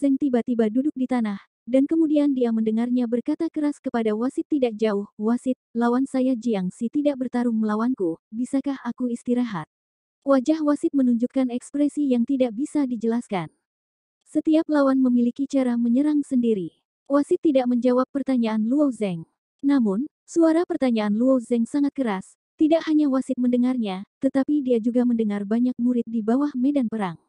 Zeng tiba-tiba duduk di tanah, dan kemudian dia mendengarnya berkata keras kepada wasit tidak jauh, wasit, lawan saya Jiang Si tidak bertarung melawanku, bisakah aku istirahat? Wajah wasit menunjukkan ekspresi yang tidak bisa dijelaskan. Setiap lawan memiliki cara menyerang sendiri. Wasit tidak menjawab pertanyaan Luo Zeng. Namun, suara pertanyaan Luo Zeng sangat keras, tidak hanya wasit mendengarnya, tetapi dia juga mendengar banyak murid di bawah medan perang.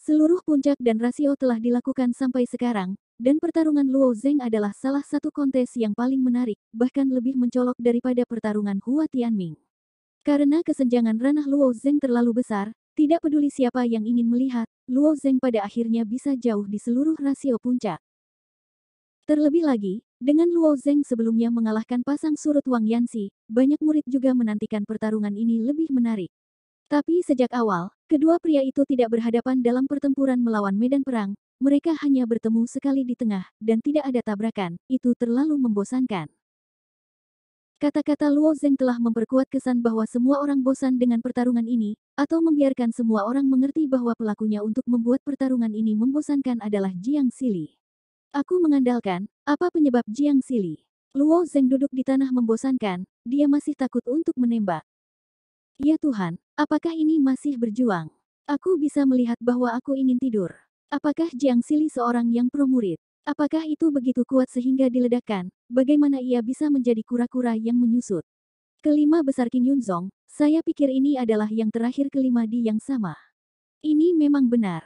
Seluruh puncak dan rasio telah dilakukan sampai sekarang, dan pertarungan Luo Zeng adalah salah satu kontes yang paling menarik, bahkan lebih mencolok daripada pertarungan Hua Tianming. Karena kesenjangan ranah Luo Zeng terlalu besar, tidak peduli siapa yang ingin melihat, Luo Zeng pada akhirnya bisa jauh di seluruh rasio puncak. Terlebih lagi, dengan Luo Zeng sebelumnya mengalahkan pasang surut Wang Yansi, banyak murid juga menantikan pertarungan ini lebih menarik. Tapi sejak awal, kedua pria itu tidak berhadapan dalam pertempuran melawan medan perang, mereka hanya bertemu sekali di tengah, dan tidak ada tabrakan, itu terlalu membosankan. Kata-kata Luo Zeng telah memperkuat kesan bahwa semua orang bosan dengan pertarungan ini, atau membiarkan semua orang mengerti bahwa pelakunya untuk membuat pertarungan ini membosankan adalah Jiang Sili. Aku mengandalkan, apa penyebab Jiang Sili? Luo Zeng duduk di tanah membosankan, dia masih takut untuk menembak. Ya Tuhan, apakah ini masih berjuang? Aku bisa melihat bahwa aku ingin tidur. Apakah Jiang Sili seorang yang pro murid? Apakah itu begitu kuat sehingga diledakkan? Bagaimana ia bisa menjadi kura-kura yang menyusut? Kelima besar King Yunzong, saya pikir ini adalah yang terakhir kelima di yang sama. Ini memang benar.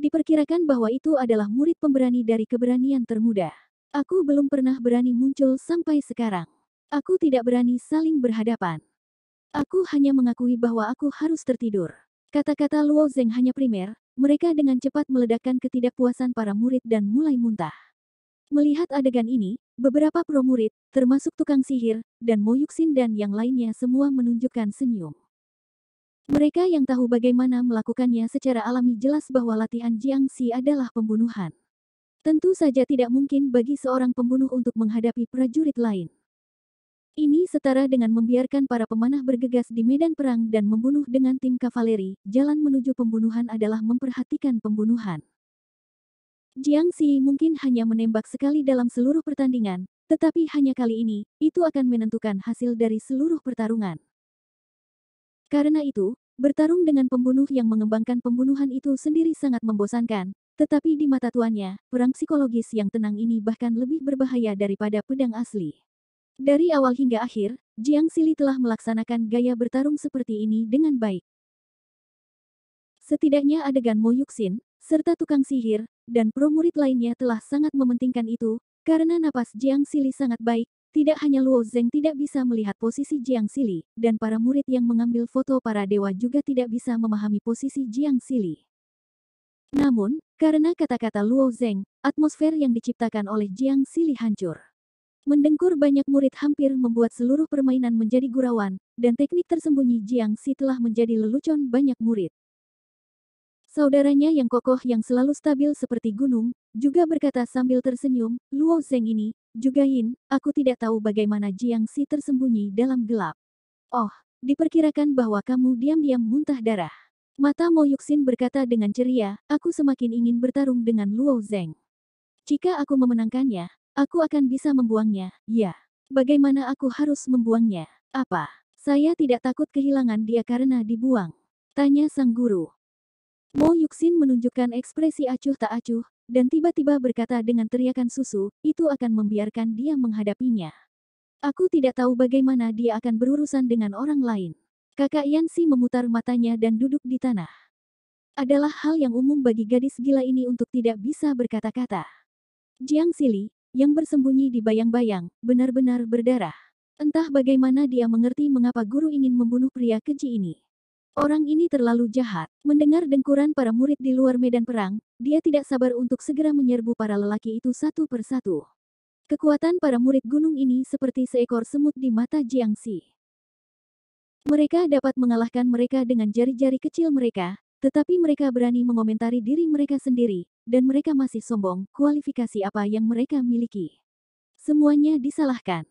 Diperkirakan bahwa itu adalah murid pemberani dari keberanian termuda. Aku belum pernah berani muncul sampai sekarang. Aku tidak berani saling berhadapan. Aku hanya mengakui bahwa aku harus tertidur. Kata-kata Luo Zeng hanya primer, mereka dengan cepat meledakkan ketidakpuasan para murid dan mulai muntah. Melihat adegan ini, beberapa pro murid, termasuk tukang sihir, dan Mo Yuxin dan yang lainnya semua menunjukkan senyum. Mereka yang tahu bagaimana melakukannya secara alami jelas bahwa latihan Jiangxi adalah pembunuhan. Tentu saja tidak mungkin bagi seorang pembunuh untuk menghadapi prajurit lain. Ini setara dengan membiarkan para pemanah bergegas di medan perang dan membunuh dengan tim kavaleri. Jalan menuju pembunuhan adalah memperhatikan pembunuhan. Jiang Xi mungkin hanya menembak sekali dalam seluruh pertandingan, tetapi hanya kali ini, itu akan menentukan hasil dari seluruh pertarungan. Karena itu, bertarung dengan pembunuh yang mengembangkan pembunuhan itu sendiri sangat membosankan, tetapi di mata tuannya, perang psikologis yang tenang ini bahkan lebih berbahaya daripada pedang asli. Dari awal hingga akhir, Jiang Sili telah melaksanakan gaya bertarung seperti ini dengan baik. Setidaknya adegan Mo Yuxin, serta tukang sihir, dan pro murid lainnya telah sangat mementingkan itu, karena napas Jiang Sili sangat baik, tidak hanya Luo Zeng tidak bisa melihat posisi Jiang Sili, dan para murid yang mengambil foto para dewa juga tidak bisa memahami posisi Jiang Sili. Namun, karena kata-kata Luo Zeng, atmosfer yang diciptakan oleh Jiang Sili hancur. Mendengkur banyak murid hampir membuat seluruh permainan menjadi gurauan, dan teknik tersembunyi Jiang Si telah menjadi lelucon banyak murid. Saudaranya yang kokoh yang selalu stabil seperti gunung, juga berkata sambil tersenyum, Luo Zeng ini, juga Yin, aku tidak tahu bagaimana Jiang Si tersembunyi dalam gelap. Oh, diperkirakan bahwa kamu diam-diam muntah darah. Mata Mo Yuxin berkata dengan ceria, aku semakin ingin bertarung dengan Luo Zeng. Jika aku memenangkannya, Aku akan bisa membuangnya, ya. Bagaimana aku harus membuangnya? Apa? Saya tidak takut kehilangan dia karena dibuang. Tanya sang guru. Mo Yuxin menunjukkan ekspresi acuh tak acuh, dan tiba-tiba berkata dengan teriakan susu, itu akan membiarkan dia menghadapinya. Aku tidak tahu bagaimana dia akan berurusan dengan orang lain. Kakak Yansi memutar matanya dan duduk di tanah. Adalah hal yang umum bagi gadis gila ini untuk tidak bisa berkata-kata. Jiang Sili, yang bersembunyi di bayang-bayang, benar-benar berdarah. Entah bagaimana dia mengerti mengapa guru ingin membunuh pria keji ini. Orang ini terlalu jahat. Mendengar dengkuran para murid di luar medan perang, dia tidak sabar untuk segera menyerbu para lelaki itu satu persatu. Kekuatan para murid gunung ini seperti seekor semut di mata Jiangxi. Mereka dapat mengalahkan mereka dengan jari-jari kecil mereka, tetapi mereka berani mengomentari diri mereka sendiri, dan mereka masih sombong kualifikasi apa yang mereka miliki. Semuanya disalahkan.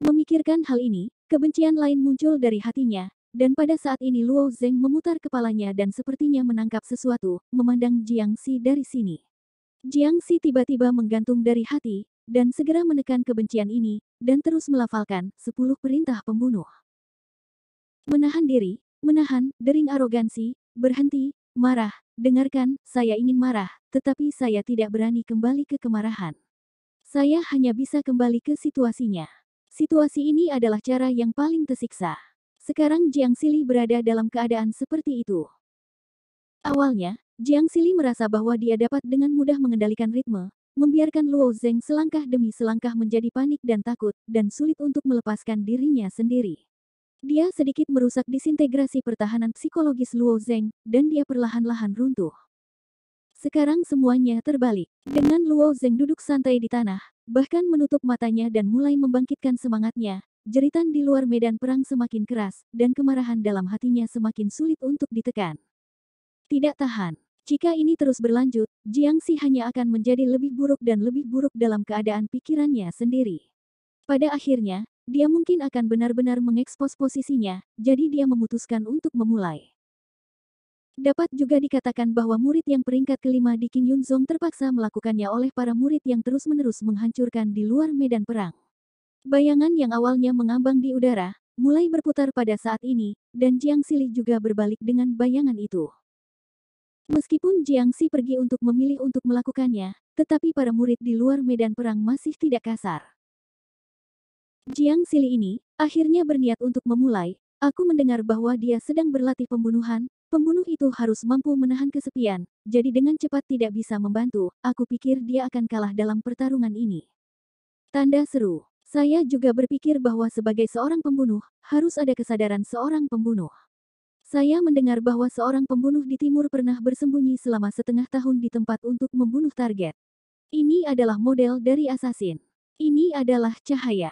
Memikirkan hal ini, kebencian lain muncul dari hatinya, dan pada saat ini Luo Zeng memutar kepalanya dan sepertinya menangkap sesuatu, memandang Jiang Si dari sini. Jiang Si tiba-tiba menggantung dari hati, dan segera menekan kebencian ini, dan terus melafalkan sepuluh perintah pembunuh. Menahan diri, menahan, dering arogansi, berhenti, Marah, dengarkan, saya ingin marah, tetapi saya tidak berani kembali ke kemarahan. Saya hanya bisa kembali ke situasinya. Situasi ini adalah cara yang paling tersiksa. Sekarang Jiang Sili berada dalam keadaan seperti itu. Awalnya, Jiang Sili merasa bahwa dia dapat dengan mudah mengendalikan ritme, membiarkan Luo Zeng selangkah demi selangkah menjadi panik dan takut, dan sulit untuk melepaskan dirinya sendiri. Dia sedikit merusak disintegrasi pertahanan psikologis Luo Zeng, dan dia perlahan-lahan runtuh. Sekarang semuanya terbalik. Dengan Luo Zeng duduk santai di tanah, bahkan menutup matanya dan mulai membangkitkan semangatnya, jeritan di luar medan perang semakin keras, dan kemarahan dalam hatinya semakin sulit untuk ditekan. Tidak tahan. Jika ini terus berlanjut, Jiang Si hanya akan menjadi lebih buruk dan lebih buruk dalam keadaan pikirannya sendiri. Pada akhirnya, dia mungkin akan benar-benar mengekspos posisinya, jadi dia memutuskan untuk memulai. Dapat juga dikatakan bahwa murid yang peringkat kelima di King Yunzong terpaksa melakukannya oleh para murid yang terus-menerus menghancurkan di luar medan perang. Bayangan yang awalnya mengambang di udara, mulai berputar pada saat ini, dan Jiang Sili juga berbalik dengan bayangan itu. Meskipun Jiang Si pergi untuk memilih untuk melakukannya, tetapi para murid di luar medan perang masih tidak kasar. Jiang Sili ini, akhirnya berniat untuk memulai, aku mendengar bahwa dia sedang berlatih pembunuhan, pembunuh itu harus mampu menahan kesepian, jadi dengan cepat tidak bisa membantu, aku pikir dia akan kalah dalam pertarungan ini. Tanda seru. Saya juga berpikir bahwa sebagai seorang pembunuh, harus ada kesadaran seorang pembunuh. Saya mendengar bahwa seorang pembunuh di timur pernah bersembunyi selama setengah tahun di tempat untuk membunuh target. Ini adalah model dari asasin. Ini adalah cahaya.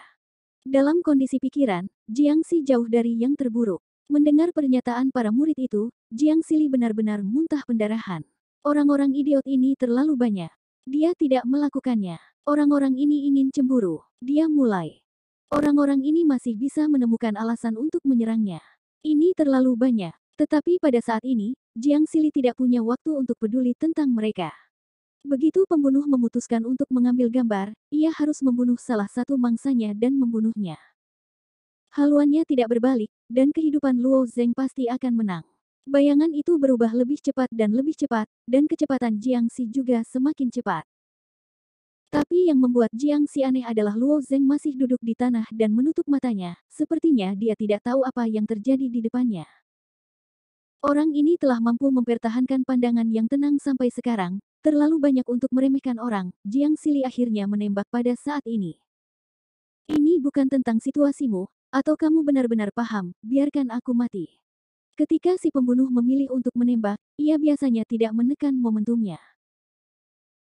Dalam kondisi pikiran, Jiang Si jauh dari yang terburuk. Mendengar pernyataan para murid itu, Jiang Sili benar-benar muntah pendarahan. Orang-orang idiot ini terlalu banyak. Dia tidak melakukannya. Orang-orang ini ingin cemburu. Dia mulai. Orang-orang ini masih bisa menemukan alasan untuk menyerangnya. Ini terlalu banyak. Tetapi pada saat ini, Jiang Sili tidak punya waktu untuk peduli tentang mereka. Begitu pembunuh memutuskan untuk mengambil gambar, ia harus membunuh salah satu mangsanya dan membunuhnya. Haluannya tidak berbalik, dan kehidupan Luo Zeng pasti akan menang. Bayangan itu berubah lebih cepat dan lebih cepat, dan kecepatan Jiang Si juga semakin cepat. Tapi yang membuat Jiang Si aneh adalah Luo Zeng masih duduk di tanah dan menutup matanya, sepertinya dia tidak tahu apa yang terjadi di depannya. Orang ini telah mampu mempertahankan pandangan yang tenang sampai sekarang, Terlalu banyak untuk meremehkan orang, Jiang Sili akhirnya menembak pada saat ini. Ini bukan tentang situasimu, atau kamu benar-benar paham, biarkan aku mati. Ketika si pembunuh memilih untuk menembak, ia biasanya tidak menekan momentumnya.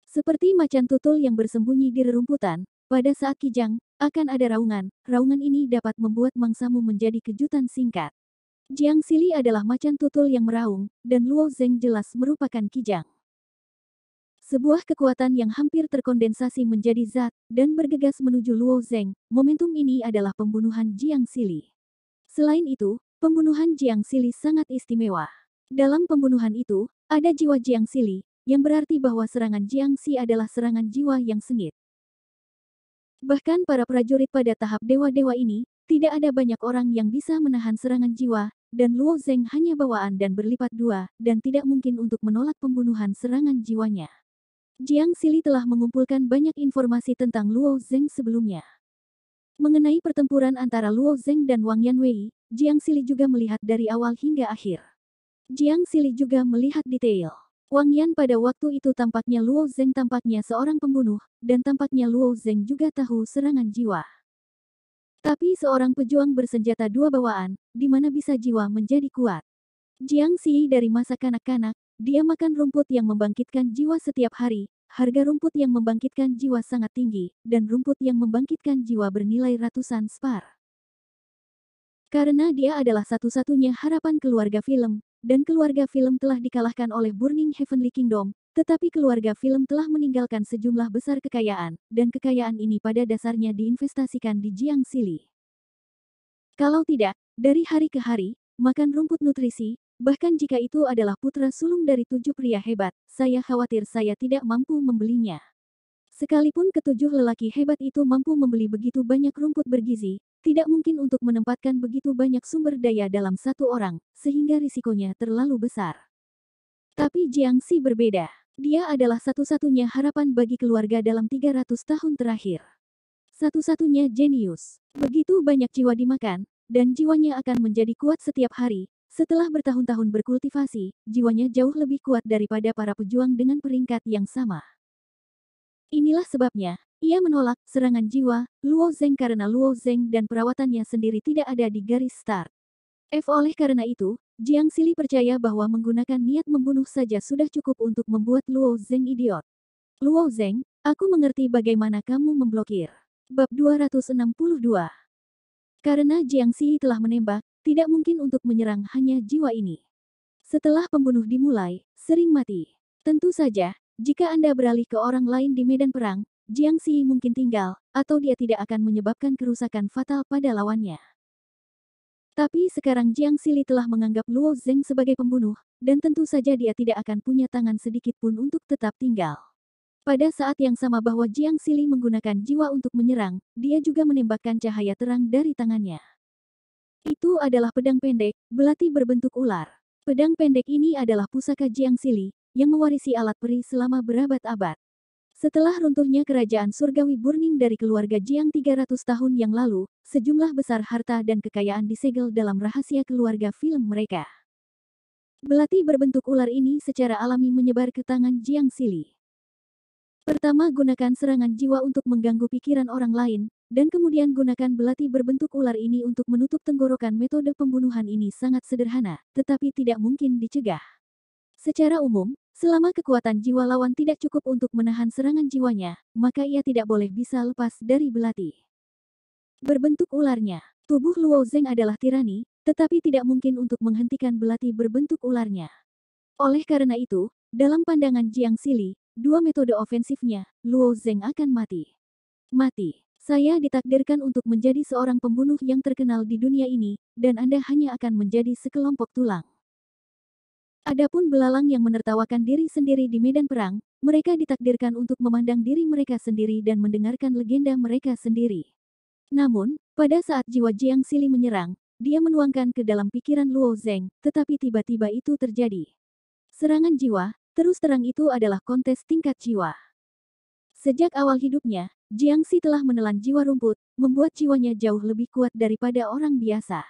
Seperti macan tutul yang bersembunyi di rerumputan, pada saat kijang, akan ada raungan, raungan ini dapat membuat mangsamu menjadi kejutan singkat. Jiang Sili adalah macan tutul yang meraung, dan Luo Zeng jelas merupakan kijang. Sebuah kekuatan yang hampir terkondensasi menjadi zat, dan bergegas menuju Luo Zeng, momentum ini adalah pembunuhan Jiang Sili. Selain itu, pembunuhan Jiang Sili sangat istimewa. Dalam pembunuhan itu, ada jiwa Jiang Sili, yang berarti bahwa serangan Jiang Si adalah serangan jiwa yang sengit. Bahkan para prajurit pada tahap dewa-dewa ini, tidak ada banyak orang yang bisa menahan serangan jiwa, dan Luo Zeng hanya bawaan dan berlipat dua, dan tidak mungkin untuk menolak pembunuhan serangan jiwanya. Jiang Sili telah mengumpulkan banyak informasi tentang Luo Zeng sebelumnya. Mengenai pertempuran antara Luo Zeng dan Wang Yanwei, Jiang Sili juga melihat dari awal hingga akhir. Jiang Sili juga melihat detail. Wang Yan pada waktu itu tampaknya Luo Zeng tampaknya seorang pembunuh, dan tampaknya Luo Zeng juga tahu serangan jiwa. Tapi seorang pejuang bersenjata dua bawaan, di mana bisa jiwa menjadi kuat. Jiang Si dari masa kanak-kanak, dia makan rumput yang membangkitkan jiwa setiap hari, harga rumput yang membangkitkan jiwa sangat tinggi, dan rumput yang membangkitkan jiwa bernilai ratusan spar. Karena dia adalah satu-satunya harapan keluarga film, dan keluarga film telah dikalahkan oleh Burning Heavenly Kingdom, tetapi keluarga film telah meninggalkan sejumlah besar kekayaan, dan kekayaan ini pada dasarnya diinvestasikan di Jiang Sili. Kalau tidak, dari hari ke hari, makan rumput nutrisi, Bahkan jika itu adalah putra sulung dari tujuh pria hebat, saya khawatir saya tidak mampu membelinya. Sekalipun ketujuh lelaki hebat itu mampu membeli begitu banyak rumput bergizi, tidak mungkin untuk menempatkan begitu banyak sumber daya dalam satu orang, sehingga risikonya terlalu besar. Tapi Jiang Si berbeda. Dia adalah satu-satunya harapan bagi keluarga dalam 300 tahun terakhir. Satu-satunya jenius. Begitu banyak jiwa dimakan, dan jiwanya akan menjadi kuat setiap hari, setelah bertahun-tahun berkultivasi, jiwanya jauh lebih kuat daripada para pejuang dengan peringkat yang sama. Inilah sebabnya, ia menolak serangan jiwa Luo Zeng karena Luo Zeng dan perawatannya sendiri tidak ada di garis start. F oleh karena itu, Jiang Sili percaya bahwa menggunakan niat membunuh saja sudah cukup untuk membuat Luo Zeng idiot. Luo Zeng, aku mengerti bagaimana kamu memblokir. Bab 262 Karena Jiang Sili telah menembak, tidak mungkin untuk menyerang hanya jiwa ini. Setelah pembunuh dimulai, sering mati. Tentu saja, jika Anda beralih ke orang lain di medan perang, Jiang Xi mungkin tinggal, atau dia tidak akan menyebabkan kerusakan fatal pada lawannya. Tapi sekarang Jiang Xili telah menganggap Luo Zeng sebagai pembunuh, dan tentu saja dia tidak akan punya tangan sedikit pun untuk tetap tinggal. Pada saat yang sama bahwa Jiang Xili menggunakan jiwa untuk menyerang, dia juga menembakkan cahaya terang dari tangannya. Itu adalah pedang pendek, belati berbentuk ular. Pedang pendek ini adalah pusaka Jiang Sili, yang mewarisi alat peri selama berabad-abad. Setelah runtuhnya kerajaan surgawi Burning dari keluarga Jiang 300 tahun yang lalu, sejumlah besar harta dan kekayaan disegel dalam rahasia keluarga film mereka. Belati berbentuk ular ini secara alami menyebar ke tangan Jiang Sili. Pertama gunakan serangan jiwa untuk mengganggu pikiran orang lain, dan kemudian gunakan belati berbentuk ular ini untuk menutup tenggorokan metode pembunuhan ini sangat sederhana, tetapi tidak mungkin dicegah. Secara umum, selama kekuatan jiwa lawan tidak cukup untuk menahan serangan jiwanya, maka ia tidak boleh bisa lepas dari belati. Berbentuk ularnya, tubuh Luo Zeng adalah tirani, tetapi tidak mungkin untuk menghentikan belati berbentuk ularnya. Oleh karena itu, dalam pandangan Jiang Sili, dua metode ofensifnya, Luo Zeng akan mati. Mati. Saya ditakdirkan untuk menjadi seorang pembunuh yang terkenal di dunia ini, dan Anda hanya akan menjadi sekelompok tulang. Adapun belalang yang menertawakan diri sendiri di medan perang, mereka ditakdirkan untuk memandang diri mereka sendiri dan mendengarkan legenda mereka sendiri. Namun, pada saat jiwa Jiang Sili menyerang, dia menuangkan ke dalam pikiran Luo Zeng, tetapi tiba-tiba itu terjadi. Serangan jiwa, terus terang itu adalah kontes tingkat jiwa. Sejak awal hidupnya, Jiangsi telah menelan jiwa rumput, membuat jiwanya jauh lebih kuat daripada orang biasa.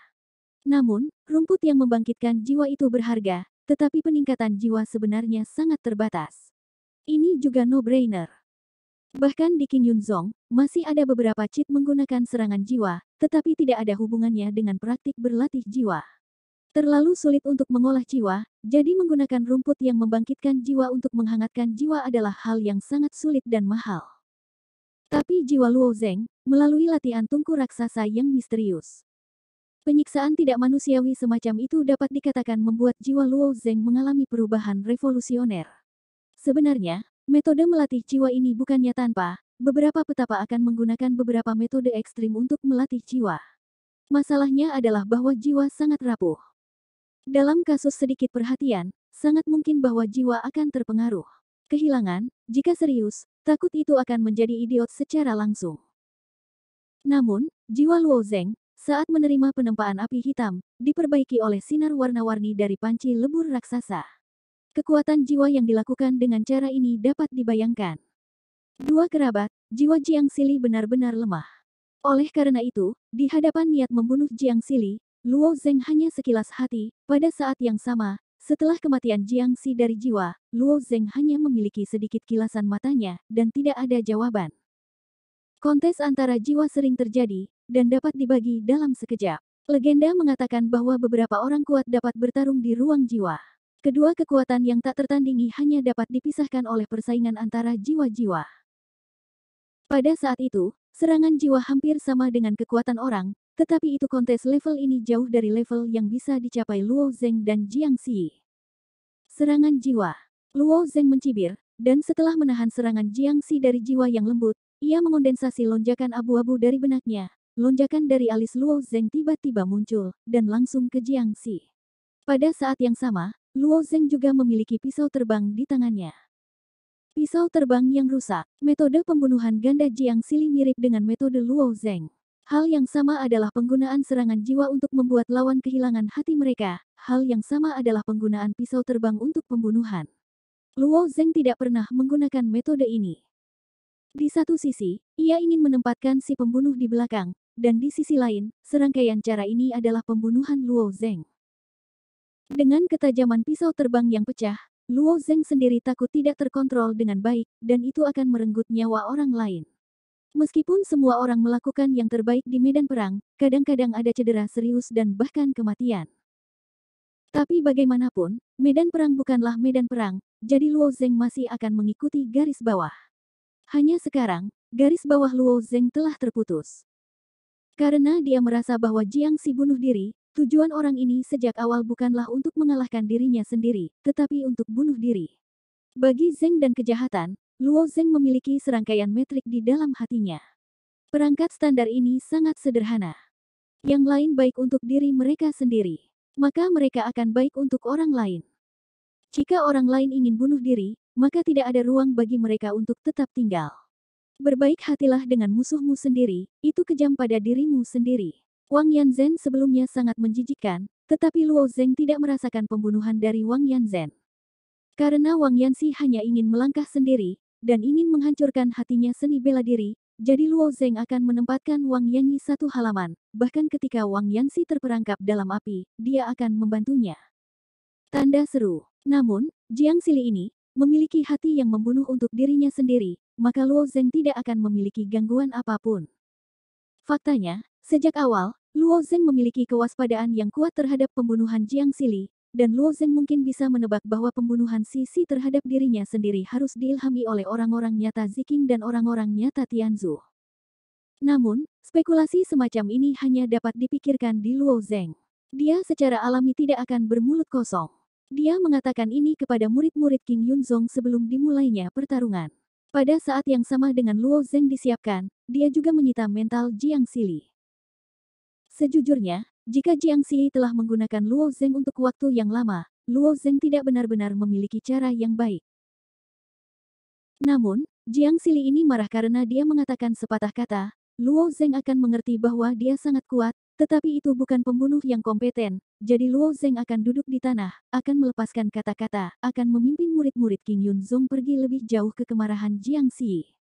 Namun, rumput yang membangkitkan jiwa itu berharga, tetapi peningkatan jiwa sebenarnya sangat terbatas. Ini juga no-brainer. Bahkan di King Yun masih ada beberapa cheat menggunakan serangan jiwa, tetapi tidak ada hubungannya dengan praktik berlatih jiwa. Terlalu sulit untuk mengolah jiwa, jadi menggunakan rumput yang membangkitkan jiwa untuk menghangatkan jiwa adalah hal yang sangat sulit dan mahal. Tapi jiwa Luo Zeng, melalui latihan tungku raksasa yang misterius. Penyiksaan tidak manusiawi semacam itu dapat dikatakan membuat jiwa Luo Zeng mengalami perubahan revolusioner. Sebenarnya, metode melatih jiwa ini bukannya tanpa, beberapa petapa akan menggunakan beberapa metode ekstrim untuk melatih jiwa. Masalahnya adalah bahwa jiwa sangat rapuh. Dalam kasus sedikit perhatian, sangat mungkin bahwa jiwa akan terpengaruh kehilangan, jika serius, takut itu akan menjadi idiot secara langsung. Namun, jiwa Luo Zeng, saat menerima penempaan api hitam, diperbaiki oleh sinar warna-warni dari panci lebur raksasa. Kekuatan jiwa yang dilakukan dengan cara ini dapat dibayangkan. Dua kerabat, jiwa Jiang Sili benar-benar lemah. Oleh karena itu, di hadapan niat membunuh Jiang Sili, Luo Zeng hanya sekilas hati, pada saat yang sama, setelah kematian Jiang Jiangxi dari jiwa, Luo Zeng hanya memiliki sedikit kilasan matanya, dan tidak ada jawaban. Kontes antara jiwa sering terjadi, dan dapat dibagi dalam sekejap. Legenda mengatakan bahwa beberapa orang kuat dapat bertarung di ruang jiwa. Kedua kekuatan yang tak tertandingi hanya dapat dipisahkan oleh persaingan antara jiwa-jiwa. Pada saat itu, serangan jiwa hampir sama dengan kekuatan orang, tetapi itu kontes level ini jauh dari level yang bisa dicapai Luo Zeng dan Jiang Xi. Serangan jiwa. Luo Zeng mencibir, dan setelah menahan serangan Jiang Xi dari jiwa yang lembut, ia mengondensasi lonjakan abu-abu dari benaknya. Lonjakan dari alis Luo Zeng tiba-tiba muncul, dan langsung ke Jiang Xi. Pada saat yang sama, Luo Zeng juga memiliki pisau terbang di tangannya. Pisau terbang yang rusak, metode pembunuhan ganda Jiang Xi mirip dengan metode Luo Zeng. Hal yang sama adalah penggunaan serangan jiwa untuk membuat lawan kehilangan hati mereka. Hal yang sama adalah penggunaan pisau terbang untuk pembunuhan. Luo Zeng tidak pernah menggunakan metode ini. Di satu sisi, ia ingin menempatkan si pembunuh di belakang, dan di sisi lain, serangkaian cara ini adalah pembunuhan Luo Zeng. Dengan ketajaman pisau terbang yang pecah, Luo Zeng sendiri takut tidak terkontrol dengan baik, dan itu akan merenggut nyawa orang lain. Meskipun semua orang melakukan yang terbaik di medan perang, kadang-kadang ada cedera serius dan bahkan kematian. Tapi bagaimanapun, medan perang bukanlah medan perang, jadi Luo Zeng masih akan mengikuti garis bawah. Hanya sekarang, garis bawah Luo Zeng telah terputus. Karena dia merasa bahwa Jiang Si bunuh diri, tujuan orang ini sejak awal bukanlah untuk mengalahkan dirinya sendiri, tetapi untuk bunuh diri. Bagi Zeng dan kejahatan, Luo Zeng memiliki serangkaian metrik di dalam hatinya. Perangkat standar ini sangat sederhana. Yang lain baik untuk diri mereka sendiri, maka mereka akan baik untuk orang lain. Jika orang lain ingin bunuh diri, maka tidak ada ruang bagi mereka untuk tetap tinggal. Berbaik hatilah dengan musuhmu sendiri, itu kejam pada dirimu sendiri. Wang Yanzhen sebelumnya sangat menjijikkan, tetapi Luo Zeng tidak merasakan pembunuhan dari Wang Yanzhen. Karena Wang Si hanya ingin melangkah sendiri, dan ingin menghancurkan hatinya seni bela diri, jadi Luo Zeng akan menempatkan Wang Yanyi satu halaman, bahkan ketika Wang Yanxi terperangkap dalam api, dia akan membantunya. Tanda seru. Namun, Jiang Sili ini, memiliki hati yang membunuh untuk dirinya sendiri, maka Luo Zeng tidak akan memiliki gangguan apapun. Faktanya, sejak awal, Luo Zeng memiliki kewaspadaan yang kuat terhadap pembunuhan Jiang Sili, dan Luo Zeng mungkin bisa menebak bahwa pembunuhan Sisi terhadap dirinya sendiri harus diilhami oleh orang-orang nyata Ziking dan orang-orang nyata Tianzu. Namun, spekulasi semacam ini hanya dapat dipikirkan di Luo Zeng. Dia secara alami tidak akan bermulut kosong. Dia mengatakan ini kepada murid-murid King Yunzong sebelum dimulainya pertarungan. Pada saat yang sama dengan Luo Zeng disiapkan, dia juga menyita mental Jiang Sili. Sejujurnya, jika Jiang Xi telah menggunakan Luo Zeng untuk waktu yang lama, Luo Zeng tidak benar-benar memiliki cara yang baik. Namun, Jiang Xili ini marah karena dia mengatakan sepatah kata, Luo Zeng akan mengerti bahwa dia sangat kuat, tetapi itu bukan pembunuh yang kompeten, jadi Luo Zeng akan duduk di tanah, akan melepaskan kata-kata, akan memimpin murid-murid King Yun Zong pergi lebih jauh ke kemarahan Jiang Xi.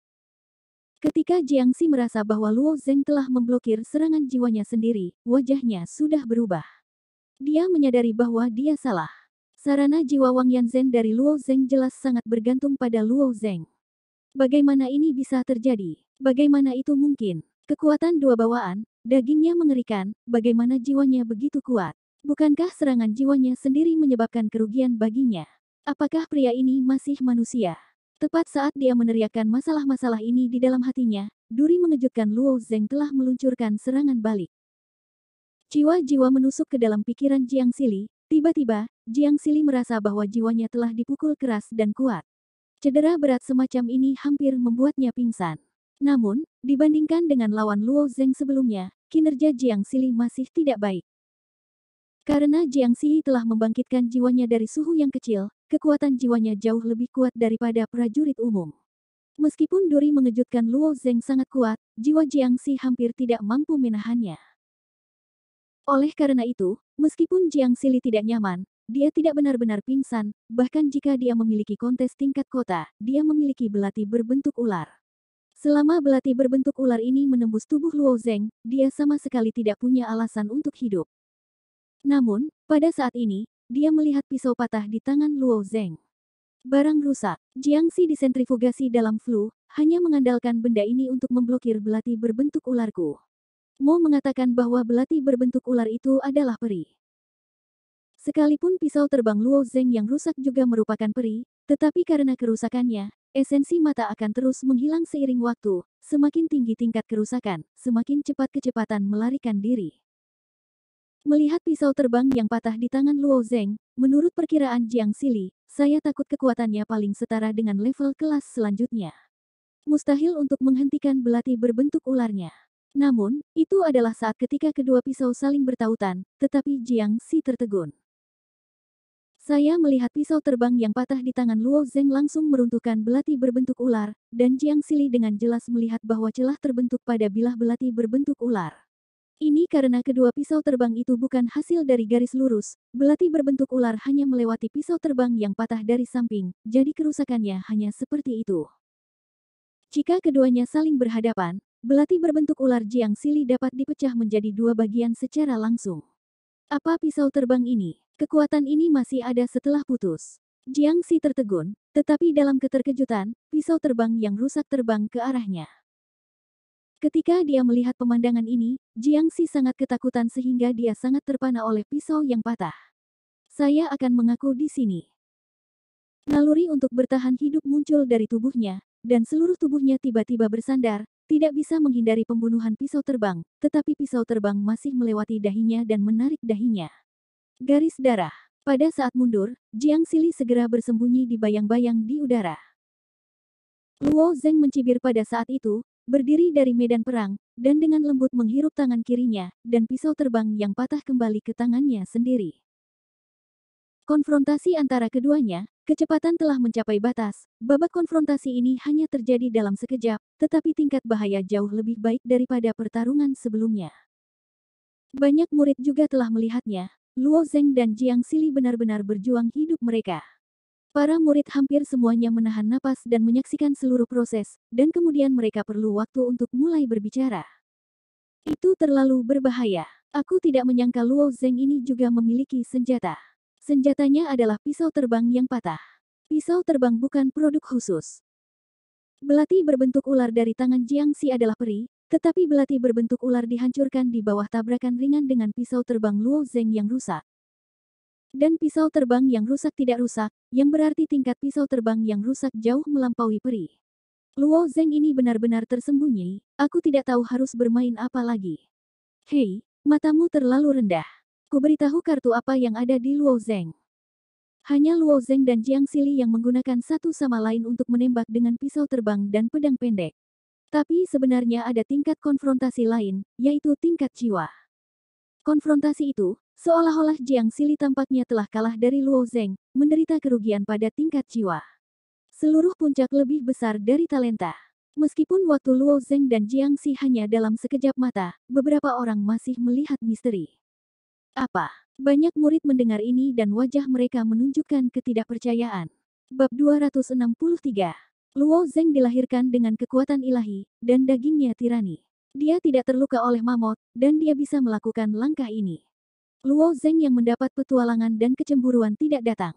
Ketika Jiang Xi merasa bahwa Luo Zeng telah memblokir serangan jiwanya sendiri, wajahnya sudah berubah. Dia menyadari bahwa dia salah. Sarana jiwa Wang Yan Zeng dari Luo Zeng jelas sangat bergantung pada Luo Zeng. Bagaimana ini bisa terjadi? Bagaimana itu mungkin? Kekuatan dua bawaan, dagingnya mengerikan, bagaimana jiwanya begitu kuat? Bukankah serangan jiwanya sendiri menyebabkan kerugian baginya? Apakah pria ini masih manusia? Tepat saat dia meneriakkan masalah-masalah ini di dalam hatinya, duri mengejutkan Luo Zeng telah meluncurkan serangan balik. Jiwa-jiwa menusuk ke dalam pikiran Jiang Sili, tiba-tiba, Jiang Sili merasa bahwa jiwanya telah dipukul keras dan kuat. Cedera berat semacam ini hampir membuatnya pingsan. Namun, dibandingkan dengan lawan Luo Zeng sebelumnya, kinerja Jiang Sili masih tidak baik. Karena Jiang Xi telah membangkitkan jiwanya dari suhu yang kecil, kekuatan jiwanya jauh lebih kuat daripada prajurit umum. Meskipun Duri mengejutkan Luo Zeng sangat kuat, jiwa Jiang Xi hampir tidak mampu menahannya. Oleh karena itu, meskipun Jiang Xi tidak nyaman, dia tidak benar-benar pingsan, bahkan jika dia memiliki kontes tingkat kota, dia memiliki belati berbentuk ular. Selama belati berbentuk ular ini menembus tubuh Luo Zeng, dia sama sekali tidak punya alasan untuk hidup. Namun, pada saat ini, dia melihat pisau patah di tangan Luo Zeng. Barang rusak, Jiangsi disentrifugasi dalam flu, hanya mengandalkan benda ini untuk memblokir belati berbentuk ularku. Mo mengatakan bahwa belati berbentuk ular itu adalah peri. Sekalipun pisau terbang Luo Zeng yang rusak juga merupakan peri, tetapi karena kerusakannya, esensi mata akan terus menghilang seiring waktu. Semakin tinggi tingkat kerusakan, semakin cepat kecepatan melarikan diri. Melihat pisau terbang yang patah di tangan Luo Zeng, menurut perkiraan Jiang Sili, saya takut kekuatannya paling setara dengan level kelas selanjutnya. Mustahil untuk menghentikan belati berbentuk ularnya. Namun, itu adalah saat ketika kedua pisau saling bertautan, tetapi Jiang Si tertegun. Saya melihat pisau terbang yang patah di tangan Luo Zeng langsung meruntuhkan belati berbentuk ular, dan Jiang Sili dengan jelas melihat bahwa celah terbentuk pada bilah belati berbentuk ular. Ini karena kedua pisau terbang itu bukan hasil dari garis lurus, belati berbentuk ular hanya melewati pisau terbang yang patah dari samping, jadi kerusakannya hanya seperti itu. Jika keduanya saling berhadapan, belati berbentuk ular Jiang Sili dapat dipecah menjadi dua bagian secara langsung. Apa pisau terbang ini? Kekuatan ini masih ada setelah putus. Jiang Si tertegun, tetapi dalam keterkejutan, pisau terbang yang rusak terbang ke arahnya. Ketika dia melihat pemandangan ini, Jiang Si sangat ketakutan sehingga dia sangat terpana oleh pisau yang patah. Saya akan mengaku di sini. Naluri untuk bertahan hidup muncul dari tubuhnya, dan seluruh tubuhnya tiba-tiba bersandar, tidak bisa menghindari pembunuhan pisau terbang, tetapi pisau terbang masih melewati dahinya dan menarik dahinya. Garis darah. Pada saat mundur, Jiang Sili segera bersembunyi di bayang-bayang di udara. Luo Zeng mencibir pada saat itu, berdiri dari medan perang, dan dengan lembut menghirup tangan kirinya, dan pisau terbang yang patah kembali ke tangannya sendiri. Konfrontasi antara keduanya, kecepatan telah mencapai batas. Babak konfrontasi ini hanya terjadi dalam sekejap, tetapi tingkat bahaya jauh lebih baik daripada pertarungan sebelumnya. Banyak murid juga telah melihatnya. Luo Zeng dan Jiang Sili benar-benar berjuang hidup mereka. Para murid hampir semuanya menahan napas dan menyaksikan seluruh proses, dan kemudian mereka perlu waktu untuk mulai berbicara. Itu terlalu berbahaya. Aku tidak menyangka Luo Zeng ini juga memiliki senjata. Senjatanya adalah pisau terbang yang patah. Pisau terbang bukan produk khusus. Belati berbentuk ular dari tangan Jiang Xi adalah peri, tetapi belati berbentuk ular dihancurkan di bawah tabrakan ringan dengan pisau terbang Luo Zeng yang rusak. Dan pisau terbang yang rusak tidak rusak, yang berarti tingkat pisau terbang yang rusak jauh melampaui peri. Luo Zeng ini benar-benar tersembunyi, aku tidak tahu harus bermain apa lagi. Hei, matamu terlalu rendah. Ku beritahu kartu apa yang ada di Luo Zeng. Hanya Luo Zeng dan Jiang Sili yang menggunakan satu sama lain untuk menembak dengan pisau terbang dan pedang pendek. Tapi sebenarnya ada tingkat konfrontasi lain, yaitu tingkat jiwa. Konfrontasi itu, Seolah-olah Jiang Sili tampaknya telah kalah dari Luo Zeng, menderita kerugian pada tingkat jiwa. Seluruh puncak lebih besar dari talenta. Meskipun waktu Luo Zeng dan Jiang Si hanya dalam sekejap mata, beberapa orang masih melihat misteri. Apa? Banyak murid mendengar ini dan wajah mereka menunjukkan ketidakpercayaan. Bab 263 Luo Zeng dilahirkan dengan kekuatan ilahi, dan dagingnya tirani. Dia tidak terluka oleh mamot, dan dia bisa melakukan langkah ini. Luo Zeng yang mendapat petualangan dan kecemburuan tidak datang.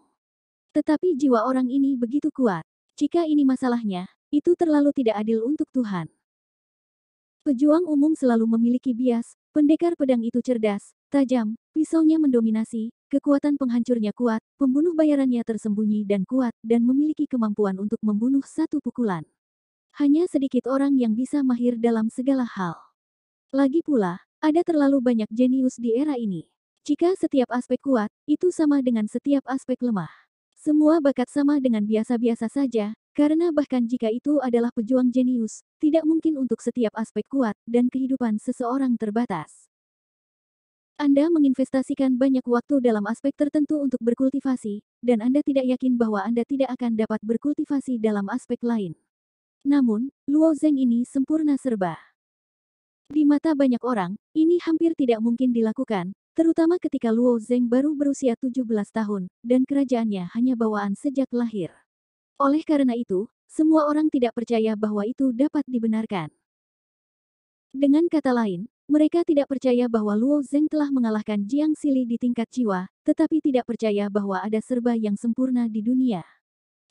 Tetapi jiwa orang ini begitu kuat. Jika ini masalahnya, itu terlalu tidak adil untuk Tuhan. Pejuang umum selalu memiliki bias, pendekar pedang itu cerdas, tajam, pisaunya mendominasi, kekuatan penghancurnya kuat, pembunuh bayarannya tersembunyi dan kuat, dan memiliki kemampuan untuk membunuh satu pukulan. Hanya sedikit orang yang bisa mahir dalam segala hal. Lagi pula, ada terlalu banyak jenius di era ini. Jika setiap aspek kuat, itu sama dengan setiap aspek lemah. Semua bakat sama dengan biasa-biasa saja, karena bahkan jika itu adalah pejuang jenius, tidak mungkin untuk setiap aspek kuat dan kehidupan seseorang terbatas. Anda menginvestasikan banyak waktu dalam aspek tertentu untuk berkultivasi, dan Anda tidak yakin bahwa Anda tidak akan dapat berkultivasi dalam aspek lain. Namun, Luo Zeng ini sempurna serba. Di mata banyak orang, ini hampir tidak mungkin dilakukan, terutama ketika Luo Zeng baru berusia 17 tahun, dan kerajaannya hanya bawaan sejak lahir. Oleh karena itu, semua orang tidak percaya bahwa itu dapat dibenarkan. Dengan kata lain, mereka tidak percaya bahwa Luo Zeng telah mengalahkan Jiang Sili di tingkat jiwa, tetapi tidak percaya bahwa ada serba yang sempurna di dunia.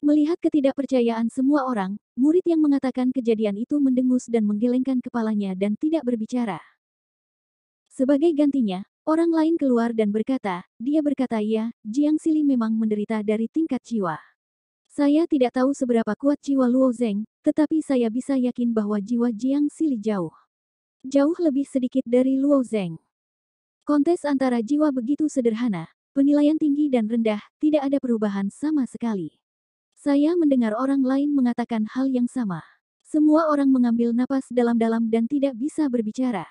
Melihat ketidakpercayaan semua orang, murid yang mengatakan kejadian itu mendengus dan menggelengkan kepalanya dan tidak berbicara. Sebagai gantinya, Orang lain keluar dan berkata, dia berkata ya, Jiang Sili memang menderita dari tingkat jiwa. Saya tidak tahu seberapa kuat jiwa Luo Zeng, tetapi saya bisa yakin bahwa jiwa Jiang Sili jauh. Jauh lebih sedikit dari Luo Zeng. Kontes antara jiwa begitu sederhana, penilaian tinggi dan rendah, tidak ada perubahan sama sekali. Saya mendengar orang lain mengatakan hal yang sama. Semua orang mengambil napas dalam-dalam dan tidak bisa berbicara.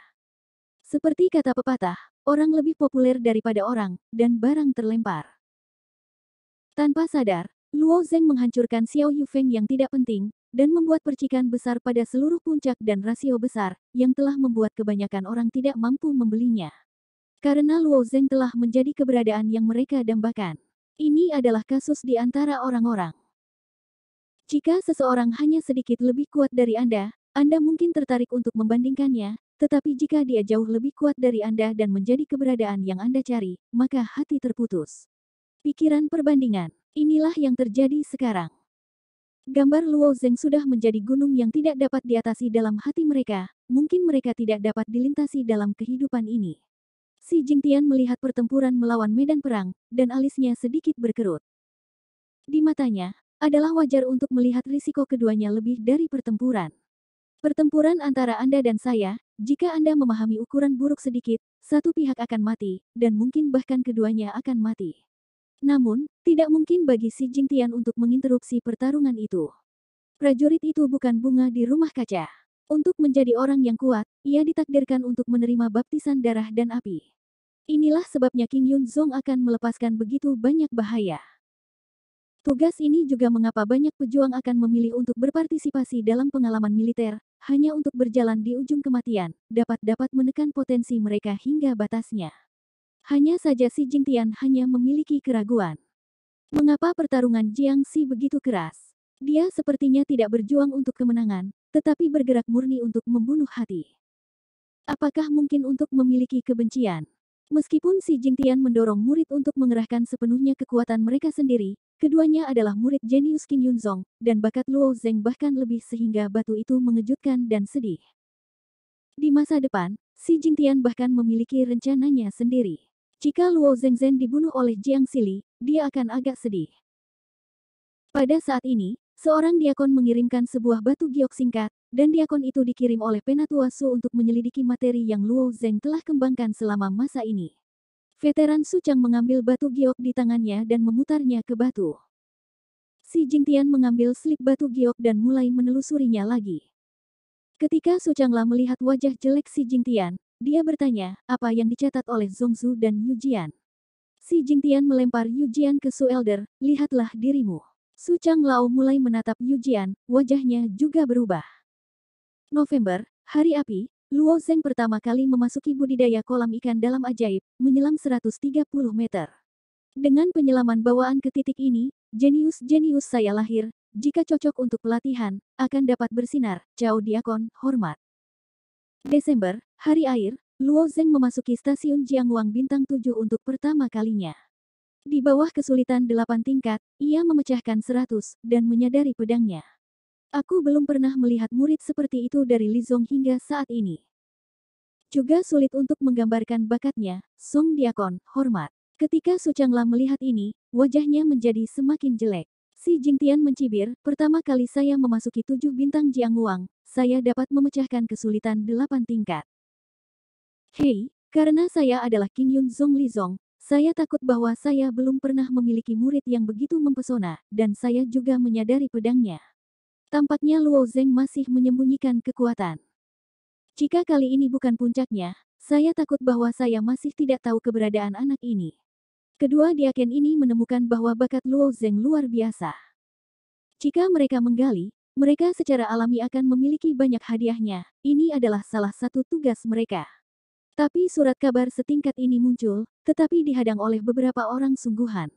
Seperti kata pepatah, Orang lebih populer daripada orang, dan barang terlempar. Tanpa sadar, Luo Zeng menghancurkan Xiao Yufeng yang tidak penting, dan membuat percikan besar pada seluruh puncak dan rasio besar, yang telah membuat kebanyakan orang tidak mampu membelinya. Karena Luo Zeng telah menjadi keberadaan yang mereka dambakan. Ini adalah kasus di antara orang-orang. Jika seseorang hanya sedikit lebih kuat dari Anda, anda mungkin tertarik untuk membandingkannya, tetapi jika dia jauh lebih kuat dari Anda dan menjadi keberadaan yang Anda cari, maka hati terputus. Pikiran perbandingan, inilah yang terjadi sekarang. Gambar Luo Zeng sudah menjadi gunung yang tidak dapat diatasi dalam hati mereka, mungkin mereka tidak dapat dilintasi dalam kehidupan ini. Si Jingtian melihat pertempuran melawan medan perang, dan alisnya sedikit berkerut. Di matanya, adalah wajar untuk melihat risiko keduanya lebih dari pertempuran. Pertempuran antara Anda dan saya, jika Anda memahami ukuran buruk sedikit, satu pihak akan mati, dan mungkin bahkan keduanya akan mati. Namun, tidak mungkin bagi Si Tian untuk menginterupsi pertarungan itu. Prajurit itu bukan bunga di rumah kaca. Untuk menjadi orang yang kuat, ia ditakdirkan untuk menerima baptisan darah dan api. Inilah sebabnya King Yun Zong akan melepaskan begitu banyak bahaya. Tugas ini juga mengapa banyak pejuang akan memilih untuk berpartisipasi dalam pengalaman militer, hanya untuk berjalan di ujung kematian, dapat-dapat menekan potensi mereka hingga batasnya. Hanya saja si Jing Tian hanya memiliki keraguan. Mengapa pertarungan Jiang Si begitu keras? Dia sepertinya tidak berjuang untuk kemenangan, tetapi bergerak murni untuk membunuh hati. Apakah mungkin untuk memiliki kebencian? Meskipun Si Jingtian mendorong murid untuk mengerahkan sepenuhnya kekuatan mereka sendiri, keduanya adalah murid jenius Qin Yunzong, dan bakat Luo Zeng bahkan lebih sehingga batu itu mengejutkan dan sedih. Di masa depan, Si Jingtian bahkan memiliki rencananya sendiri. Jika Luo Zengzhen dibunuh oleh Jiang Sili, dia akan agak sedih. Pada saat ini, Seorang diakon mengirimkan sebuah batu giok singkat, dan diakon itu dikirim oleh Penatua Su untuk menyelidiki materi yang Luo Zeng telah kembangkan selama masa ini. Veteran Su Chang mengambil batu giok di tangannya dan memutarnya ke batu. Si Jingtian mengambil slip batu giok dan mulai menelusurinya lagi. Ketika Su Changla melihat wajah jelek Si Jingtian, dia bertanya, apa yang dicatat oleh Zongzu dan Yujian? Si Jingtian melempar Yujian ke Su Elder, lihatlah dirimu. Su Chang Lao mulai menatap Yu Jian, wajahnya juga berubah. November, hari api, Luo Zeng pertama kali memasuki budidaya kolam ikan dalam ajaib, menyelam 130 meter. Dengan penyelaman bawaan ke titik ini, jenius-jenius saya lahir, jika cocok untuk pelatihan, akan dapat bersinar, Cao Diakon, hormat. Desember, hari air, Luo Zeng memasuki stasiun Jiangwang Bintang 7 untuk pertama kalinya. Di bawah kesulitan delapan tingkat, ia memecahkan seratus dan menyadari pedangnya. Aku belum pernah melihat murid seperti itu dari Lizong hingga saat ini. Juga sulit untuk menggambarkan bakatnya, Song Diakon, hormat. Ketika Changla melihat ini, wajahnya menjadi semakin jelek. Si Jingtian mencibir, pertama kali saya memasuki tujuh bintang Jiang Wang, saya dapat memecahkan kesulitan delapan tingkat. Hei, karena saya adalah King Yun Zong Li saya takut bahwa saya belum pernah memiliki murid yang begitu mempesona, dan saya juga menyadari pedangnya. Tampaknya Luo Zeng masih menyembunyikan kekuatan. Jika kali ini bukan puncaknya, saya takut bahwa saya masih tidak tahu keberadaan anak ini. Kedua diaken ini menemukan bahwa bakat Luo Zeng luar biasa. Jika mereka menggali, mereka secara alami akan memiliki banyak hadiahnya. Ini adalah salah satu tugas mereka. Tapi surat kabar setingkat ini muncul, tetapi dihadang oleh beberapa orang sungguhan.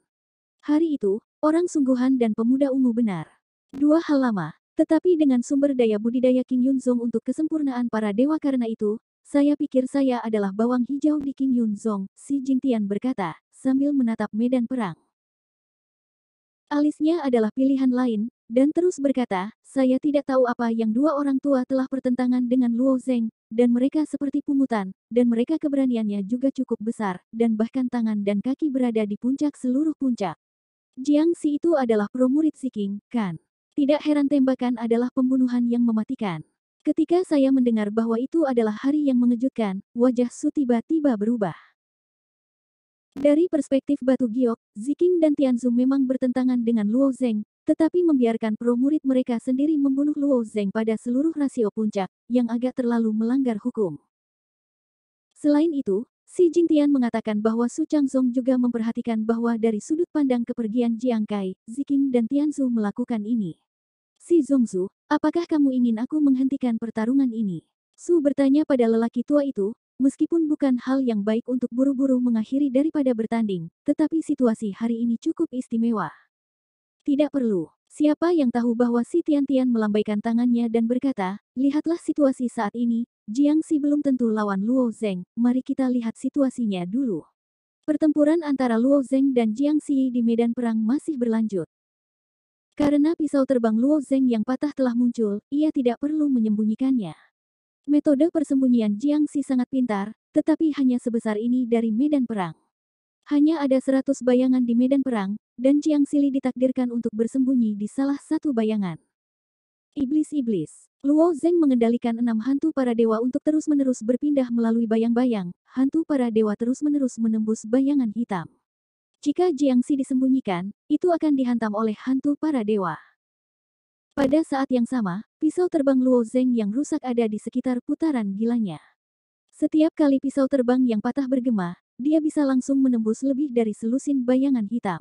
Hari itu, orang sungguhan dan pemuda ungu benar. Dua hal lama, tetapi dengan sumber daya budidaya King Yun Yunzong untuk kesempurnaan para dewa karena itu, saya pikir saya adalah bawang hijau di King Yun Yunzong, si Jingtian berkata, sambil menatap medan perang. Alisnya adalah pilihan lain, dan terus berkata, saya tidak tahu apa yang dua orang tua telah pertentangan dengan Luo Zeng, dan mereka seperti pungutan, dan mereka keberaniannya juga cukup besar, dan bahkan tangan dan kaki berada di puncak seluruh puncak. Jiang Si itu adalah pro murid Si King, kan? Tidak heran tembakan adalah pembunuhan yang mematikan. Ketika saya mendengar bahwa itu adalah hari yang mengejutkan, wajah Su tiba-tiba berubah. Dari perspektif Batu Giok, Ziking dan Tianzu memang bertentangan dengan Luo Zeng, tetapi membiarkan pro murid mereka sendiri membunuh Luo Zeng pada seluruh rasio puncak, yang agak terlalu melanggar hukum. Selain itu, Si Jingtian mengatakan bahwa Su Changzong juga memperhatikan bahwa dari sudut pandang kepergian Jiang Kai, Ziking dan Tianzu melakukan ini. Si Zongzu, apakah kamu ingin aku menghentikan pertarungan ini? Su bertanya pada lelaki tua itu, Meskipun bukan hal yang baik untuk buru-buru mengakhiri daripada bertanding, tetapi situasi hari ini cukup istimewa. Tidak perlu. Siapa yang tahu bahwa si Tian-Tian melambaikan tangannya dan berkata, lihatlah situasi saat ini, Jiang Si belum tentu lawan Luo Zeng, mari kita lihat situasinya dulu. Pertempuran antara Luo Zeng dan Jiang Si di medan perang masih berlanjut. Karena pisau terbang Luo Zeng yang patah telah muncul, ia tidak perlu menyembunyikannya. Metode persembunyian Jiang Si sangat pintar, tetapi hanya sebesar ini dari medan perang. Hanya ada seratus bayangan di medan perang, dan Jiang Sili ditakdirkan untuk bersembunyi di salah satu bayangan. Iblis-iblis. Luo Zeng mengendalikan enam hantu para dewa untuk terus-menerus berpindah melalui bayang-bayang, hantu para dewa terus-menerus menembus bayangan hitam. Jika Jiangxi disembunyikan, itu akan dihantam oleh hantu para dewa. Pada saat yang sama, pisau terbang Luo Zeng yang rusak ada di sekitar putaran gilanya. Setiap kali pisau terbang yang patah bergema, dia bisa langsung menembus lebih dari selusin bayangan hitam.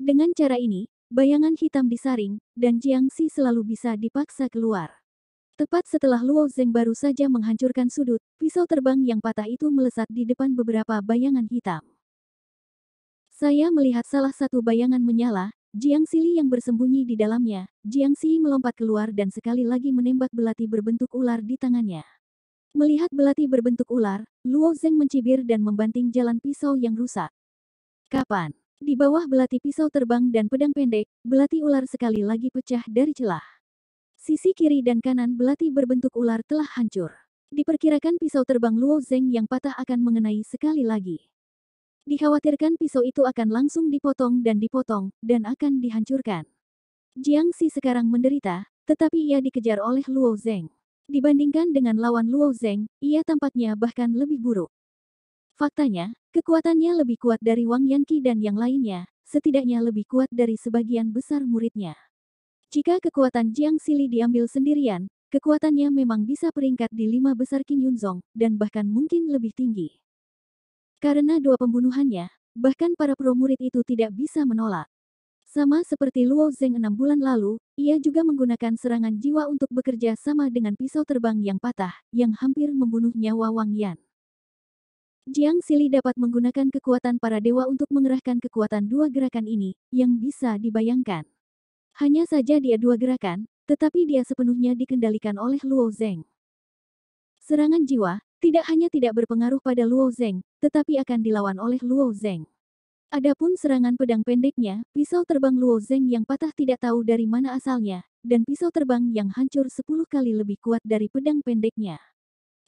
Dengan cara ini, bayangan hitam disaring, dan Jiang Xi selalu bisa dipaksa keluar. Tepat setelah Luo Zeng baru saja menghancurkan sudut, pisau terbang yang patah itu melesat di depan beberapa bayangan hitam. Saya melihat salah satu bayangan menyala, Jiang Sili yang bersembunyi di dalamnya, Jiang Xi melompat keluar dan sekali lagi menembak belati berbentuk ular di tangannya. Melihat belati berbentuk ular, Luo Zeng mencibir dan membanting jalan pisau yang rusak. Kapan? Di bawah belati pisau terbang dan pedang pendek, belati ular sekali lagi pecah dari celah. Sisi kiri dan kanan belati berbentuk ular telah hancur. Diperkirakan pisau terbang Luo Zeng yang patah akan mengenai sekali lagi. Dikhawatirkan pisau itu akan langsung dipotong dan dipotong, dan akan dihancurkan. Jiang Si sekarang menderita, tetapi ia dikejar oleh Luo Zeng. Dibandingkan dengan lawan Luo Zeng, ia tampaknya bahkan lebih buruk. Faktanya, kekuatannya lebih kuat dari Wang Yanqi dan yang lainnya, setidaknya lebih kuat dari sebagian besar muridnya. Jika kekuatan Jiang Sili diambil sendirian, kekuatannya memang bisa peringkat di lima besar Qin Yunzong, dan bahkan mungkin lebih tinggi. Karena dua pembunuhannya, bahkan para pro murid itu tidak bisa menolak. Sama seperti Luo Zeng enam bulan lalu, ia juga menggunakan serangan jiwa untuk bekerja sama dengan pisau terbang yang patah, yang hampir membunuh nyawa Wang Yan. Jiang Sili dapat menggunakan kekuatan para dewa untuk mengerahkan kekuatan dua gerakan ini, yang bisa dibayangkan. Hanya saja dia dua gerakan, tetapi dia sepenuhnya dikendalikan oleh Luo Zeng. Serangan jiwa, tidak hanya tidak berpengaruh pada Luo Zeng, tetapi akan dilawan oleh Luo Zeng. Adapun serangan pedang pendeknya, pisau terbang Luo Zeng yang patah tidak tahu dari mana asalnya, dan pisau terbang yang hancur 10 kali lebih kuat dari pedang pendeknya.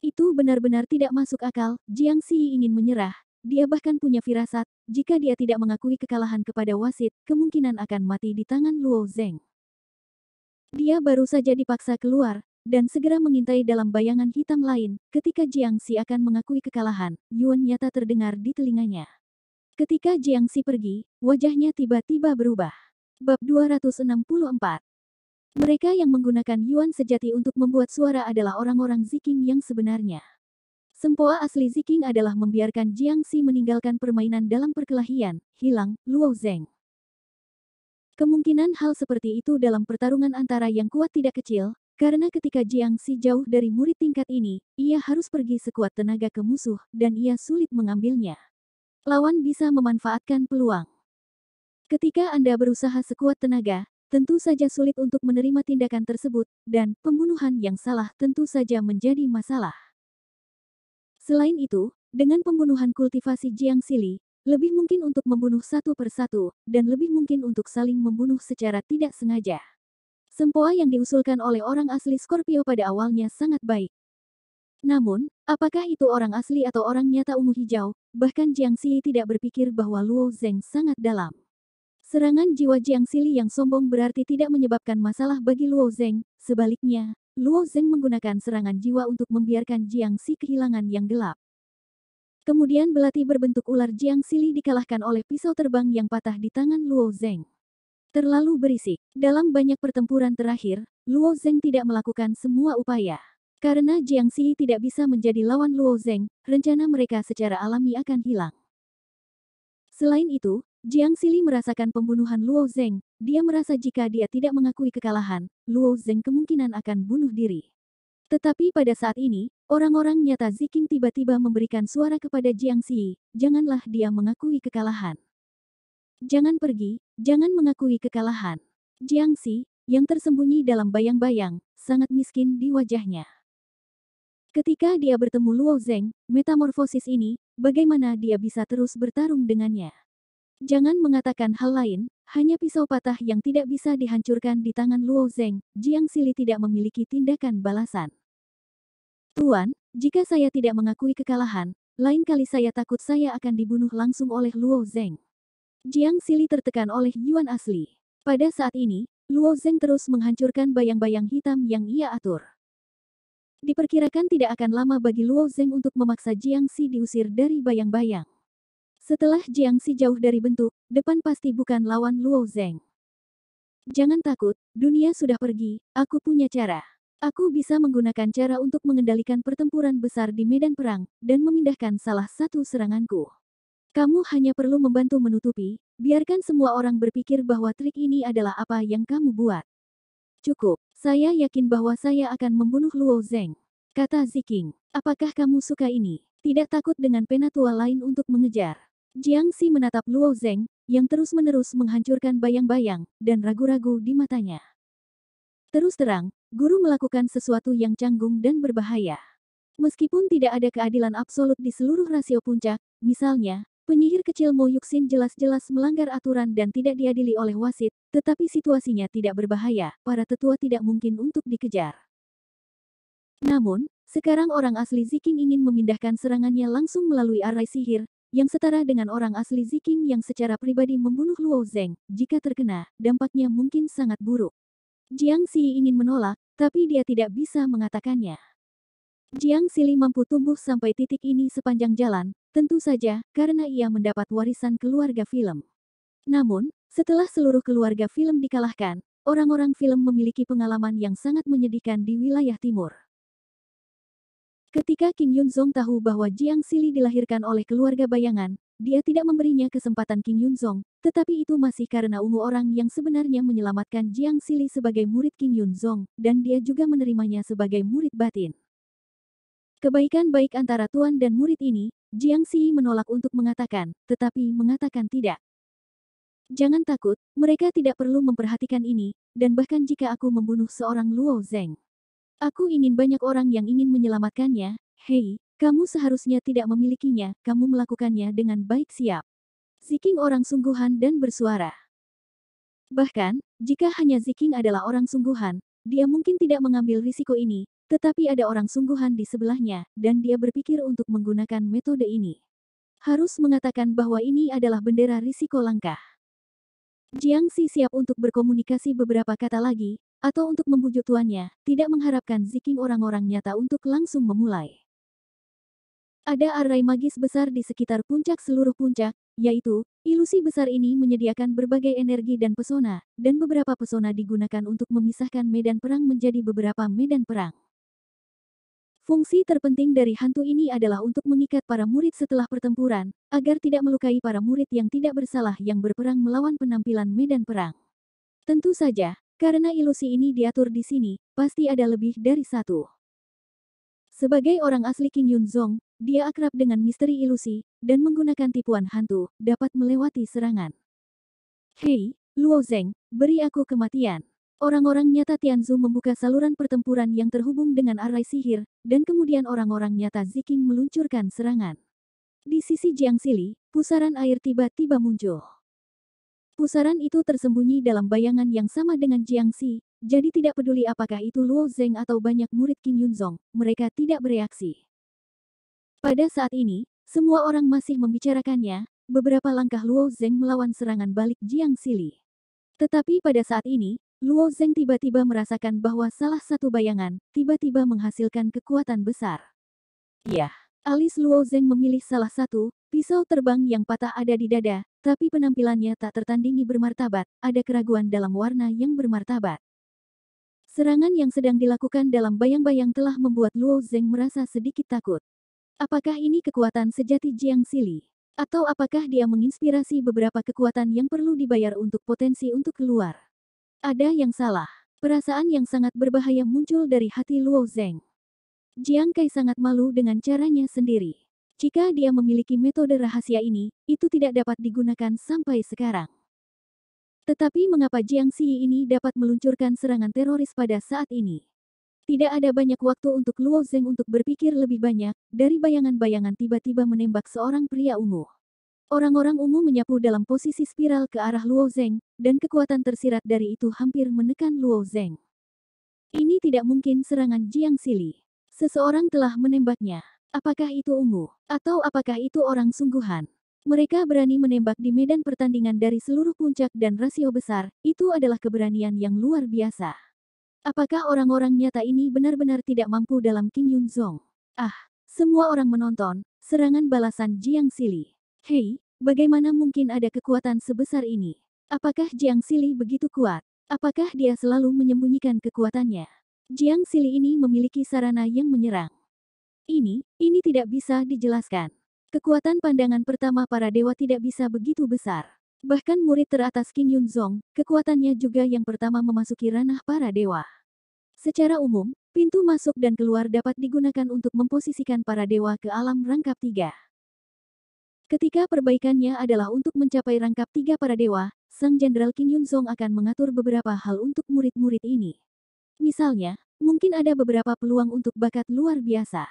Itu benar-benar tidak masuk akal, Jiang Si ingin menyerah, dia bahkan punya firasat, jika dia tidak mengakui kekalahan kepada wasit, kemungkinan akan mati di tangan Luo Zeng. Dia baru saja dipaksa keluar, dan segera mengintai dalam bayangan hitam lain, ketika Jiang Si akan mengakui kekalahan, Yuan nyata terdengar di telinganya. Ketika Jiang Si pergi, wajahnya tiba-tiba berubah. Bab 264 Mereka yang menggunakan Yuan sejati untuk membuat suara adalah orang-orang Ziking yang sebenarnya. Sempoa asli Ziking adalah membiarkan Jiang Si meninggalkan permainan dalam perkelahian, hilang, Luo Zeng. Kemungkinan hal seperti itu dalam pertarungan antara yang kuat tidak kecil, karena ketika Jiang Si jauh dari murid tingkat ini, ia harus pergi sekuat tenaga ke musuh, dan ia sulit mengambilnya. Lawan bisa memanfaatkan peluang. Ketika Anda berusaha sekuat tenaga, tentu saja sulit untuk menerima tindakan tersebut, dan pembunuhan yang salah tentu saja menjadi masalah. Selain itu, dengan pembunuhan kultivasi Jiang Sili, lebih mungkin untuk membunuh satu persatu, dan lebih mungkin untuk saling membunuh secara tidak sengaja. Sempoa yang diusulkan oleh orang asli Scorpio pada awalnya sangat baik. Namun, apakah itu orang asli atau orang nyata ungu hijau, bahkan Jiang Xi tidak berpikir bahwa Luo Zeng sangat dalam. Serangan jiwa Jiang Xili yang sombong berarti tidak menyebabkan masalah bagi Luo Zeng, sebaliknya, Luo Zeng menggunakan serangan jiwa untuk membiarkan Jiang Xi kehilangan yang gelap. Kemudian belati berbentuk ular Jiang Xili dikalahkan oleh pisau terbang yang patah di tangan Luo Zeng. Terlalu berisik. Dalam banyak pertempuran terakhir, Luo Zeng tidak melakukan semua upaya. Karena Jiang Xi tidak bisa menjadi lawan Luo Zeng, rencana mereka secara alami akan hilang. Selain itu, Jiang Xili merasakan pembunuhan Luo Zeng. Dia merasa jika dia tidak mengakui kekalahan, Luo Zeng kemungkinan akan bunuh diri. Tetapi pada saat ini, orang-orang nyata Ziking tiba-tiba memberikan suara kepada Jiang Xi, janganlah dia mengakui kekalahan. Jangan pergi, Jangan mengakui kekalahan. Jiang Jiangxi, yang tersembunyi dalam bayang-bayang, sangat miskin di wajahnya. Ketika dia bertemu Luo Zeng, metamorfosis ini, bagaimana dia bisa terus bertarung dengannya? Jangan mengatakan hal lain, hanya pisau patah yang tidak bisa dihancurkan di tangan Luo Zeng, Jiang Sili tidak memiliki tindakan balasan. Tuan, jika saya tidak mengakui kekalahan, lain kali saya takut saya akan dibunuh langsung oleh Luo Zeng. Jiang Sili tertekan oleh Yuan asli. Pada saat ini, Luo Zeng terus menghancurkan bayang-bayang hitam yang ia atur. Diperkirakan tidak akan lama bagi Luo Zeng untuk memaksa Jiang Si diusir dari bayang-bayang. Setelah Jiang Si jauh dari bentuk, depan pasti bukan lawan Luo Zeng. Jangan takut, dunia sudah pergi, aku punya cara. Aku bisa menggunakan cara untuk mengendalikan pertempuran besar di medan perang, dan memindahkan salah satu seranganku. Kamu hanya perlu membantu menutupi, biarkan semua orang berpikir bahwa trik ini adalah apa yang kamu buat. Cukup, saya yakin bahwa saya akan membunuh Luo Zeng. Kata Ziking, apakah kamu suka ini? Tidak takut dengan penatua lain untuk mengejar. Jiang Si menatap Luo Zeng, yang terus-menerus menghancurkan bayang-bayang, dan ragu-ragu di matanya. Terus terang, guru melakukan sesuatu yang canggung dan berbahaya. Meskipun tidak ada keadilan absolut di seluruh rasio puncak, misalnya, Penyihir kecil Mo Yuxin jelas-jelas melanggar aturan dan tidak diadili oleh wasit, tetapi situasinya tidak berbahaya, para tetua tidak mungkin untuk dikejar. Namun, sekarang orang asli Ziking ingin memindahkan serangannya langsung melalui arai sihir, yang setara dengan orang asli Ziking yang secara pribadi membunuh Luo Zeng, jika terkena, dampaknya mungkin sangat buruk. Jiang Xi ingin menolak, tapi dia tidak bisa mengatakannya. Jiang Sili mampu tumbuh sampai titik ini sepanjang jalan, Tentu saja, karena ia mendapat warisan keluarga film. Namun, setelah seluruh keluarga film dikalahkan, orang-orang film memiliki pengalaman yang sangat menyedihkan di wilayah timur. Ketika King Yun Zong tahu bahwa Jiang Sili dilahirkan oleh keluarga bayangan, dia tidak memberinya kesempatan King Yun Zong, tetapi itu masih karena ungu orang yang sebenarnya menyelamatkan Jiang Sili sebagai murid King Yun Zong, dan dia juga menerimanya sebagai murid batin. Kebaikan baik antara tuan dan murid ini, Jiang Xi menolak untuk mengatakan, tetapi mengatakan tidak. Jangan takut, mereka tidak perlu memperhatikan ini, dan bahkan jika aku membunuh seorang Luo Zeng. Aku ingin banyak orang yang ingin menyelamatkannya, hei, kamu seharusnya tidak memilikinya, kamu melakukannya dengan baik siap. Ziking orang sungguhan dan bersuara. Bahkan, jika hanya Ziking adalah orang sungguhan, dia mungkin tidak mengambil risiko ini, tetapi ada orang sungguhan di sebelahnya, dan dia berpikir untuk menggunakan metode ini. Harus mengatakan bahwa ini adalah bendera risiko langkah. Jiang Si siap untuk berkomunikasi beberapa kata lagi, atau untuk membujuk tuannya, tidak mengharapkan ziking orang-orang nyata untuk langsung memulai. Ada array magis besar di sekitar puncak seluruh puncak, yaitu, ilusi besar ini menyediakan berbagai energi dan pesona, dan beberapa pesona digunakan untuk memisahkan medan perang menjadi beberapa medan perang. Fungsi terpenting dari hantu ini adalah untuk mengikat para murid setelah pertempuran, agar tidak melukai para murid yang tidak bersalah yang berperang melawan penampilan medan perang. Tentu saja, karena ilusi ini diatur di sini, pasti ada lebih dari satu. Sebagai orang asli King Yun Zong, dia akrab dengan misteri ilusi, dan menggunakan tipuan hantu, dapat melewati serangan. Hei, Luo Zeng, beri aku kematian. Orang-orang nyata Tianzu membuka saluran pertempuran yang terhubung dengan arai sihir, dan kemudian orang-orang nyata Ziking meluncurkan serangan. Di sisi Jiang Sili, pusaran air tiba-tiba muncul. Pusaran itu tersembunyi dalam bayangan yang sama dengan Jiang Si, jadi tidak peduli apakah itu Luo Zeng atau banyak murid King Yunzong, mereka tidak bereaksi. Pada saat ini, semua orang masih membicarakannya, beberapa langkah Luo Zeng melawan serangan balik Jiang Sili. Tetapi pada saat ini, Luo Zeng tiba-tiba merasakan bahwa salah satu bayangan tiba-tiba menghasilkan kekuatan besar. Ya, Alis Luo Zeng memilih salah satu, pisau terbang yang patah ada di dada, tapi penampilannya tak tertandingi bermartabat, ada keraguan dalam warna yang bermartabat. Serangan yang sedang dilakukan dalam bayang-bayang telah membuat Luo Zeng merasa sedikit takut. Apakah ini kekuatan sejati Jiang Sili? Atau apakah dia menginspirasi beberapa kekuatan yang perlu dibayar untuk potensi untuk keluar? Ada yang salah. Perasaan yang sangat berbahaya muncul dari hati Luo Zeng. Jiang Kai sangat malu dengan caranya sendiri. Jika dia memiliki metode rahasia ini, itu tidak dapat digunakan sampai sekarang. Tetapi mengapa Jiang Xi ini dapat meluncurkan serangan teroris pada saat ini? Tidak ada banyak waktu untuk Luo Zeng untuk berpikir lebih banyak dari bayangan-bayangan tiba-tiba menembak seorang pria ungu. Orang-orang ungu menyapu dalam posisi spiral ke arah Luo Zeng, dan kekuatan tersirat dari itu hampir menekan Luo Zeng. Ini tidak mungkin serangan Jiang Sili. Seseorang telah menembaknya. Apakah itu ungu? Atau apakah itu orang sungguhan? Mereka berani menembak di medan pertandingan dari seluruh puncak dan rasio besar, itu adalah keberanian yang luar biasa. Apakah orang-orang nyata ini benar-benar tidak mampu dalam Kim Yun Zong? Ah, semua orang menonton, serangan balasan Jiang Sili. Hei, bagaimana mungkin ada kekuatan sebesar ini? Apakah Jiang Sili begitu kuat? Apakah dia selalu menyembunyikan kekuatannya? Jiang Sili ini memiliki sarana yang menyerang. Ini, ini tidak bisa dijelaskan. Kekuatan pandangan pertama para dewa tidak bisa begitu besar. Bahkan murid teratas King Yun Zong, kekuatannya juga yang pertama memasuki ranah para dewa. Secara umum, pintu masuk dan keluar dapat digunakan untuk memposisikan para dewa ke alam rangkap tiga. Ketika perbaikannya adalah untuk mencapai rangkap tiga para dewa, Sang Jenderal Yun Song akan mengatur beberapa hal untuk murid-murid ini. Misalnya, mungkin ada beberapa peluang untuk bakat luar biasa.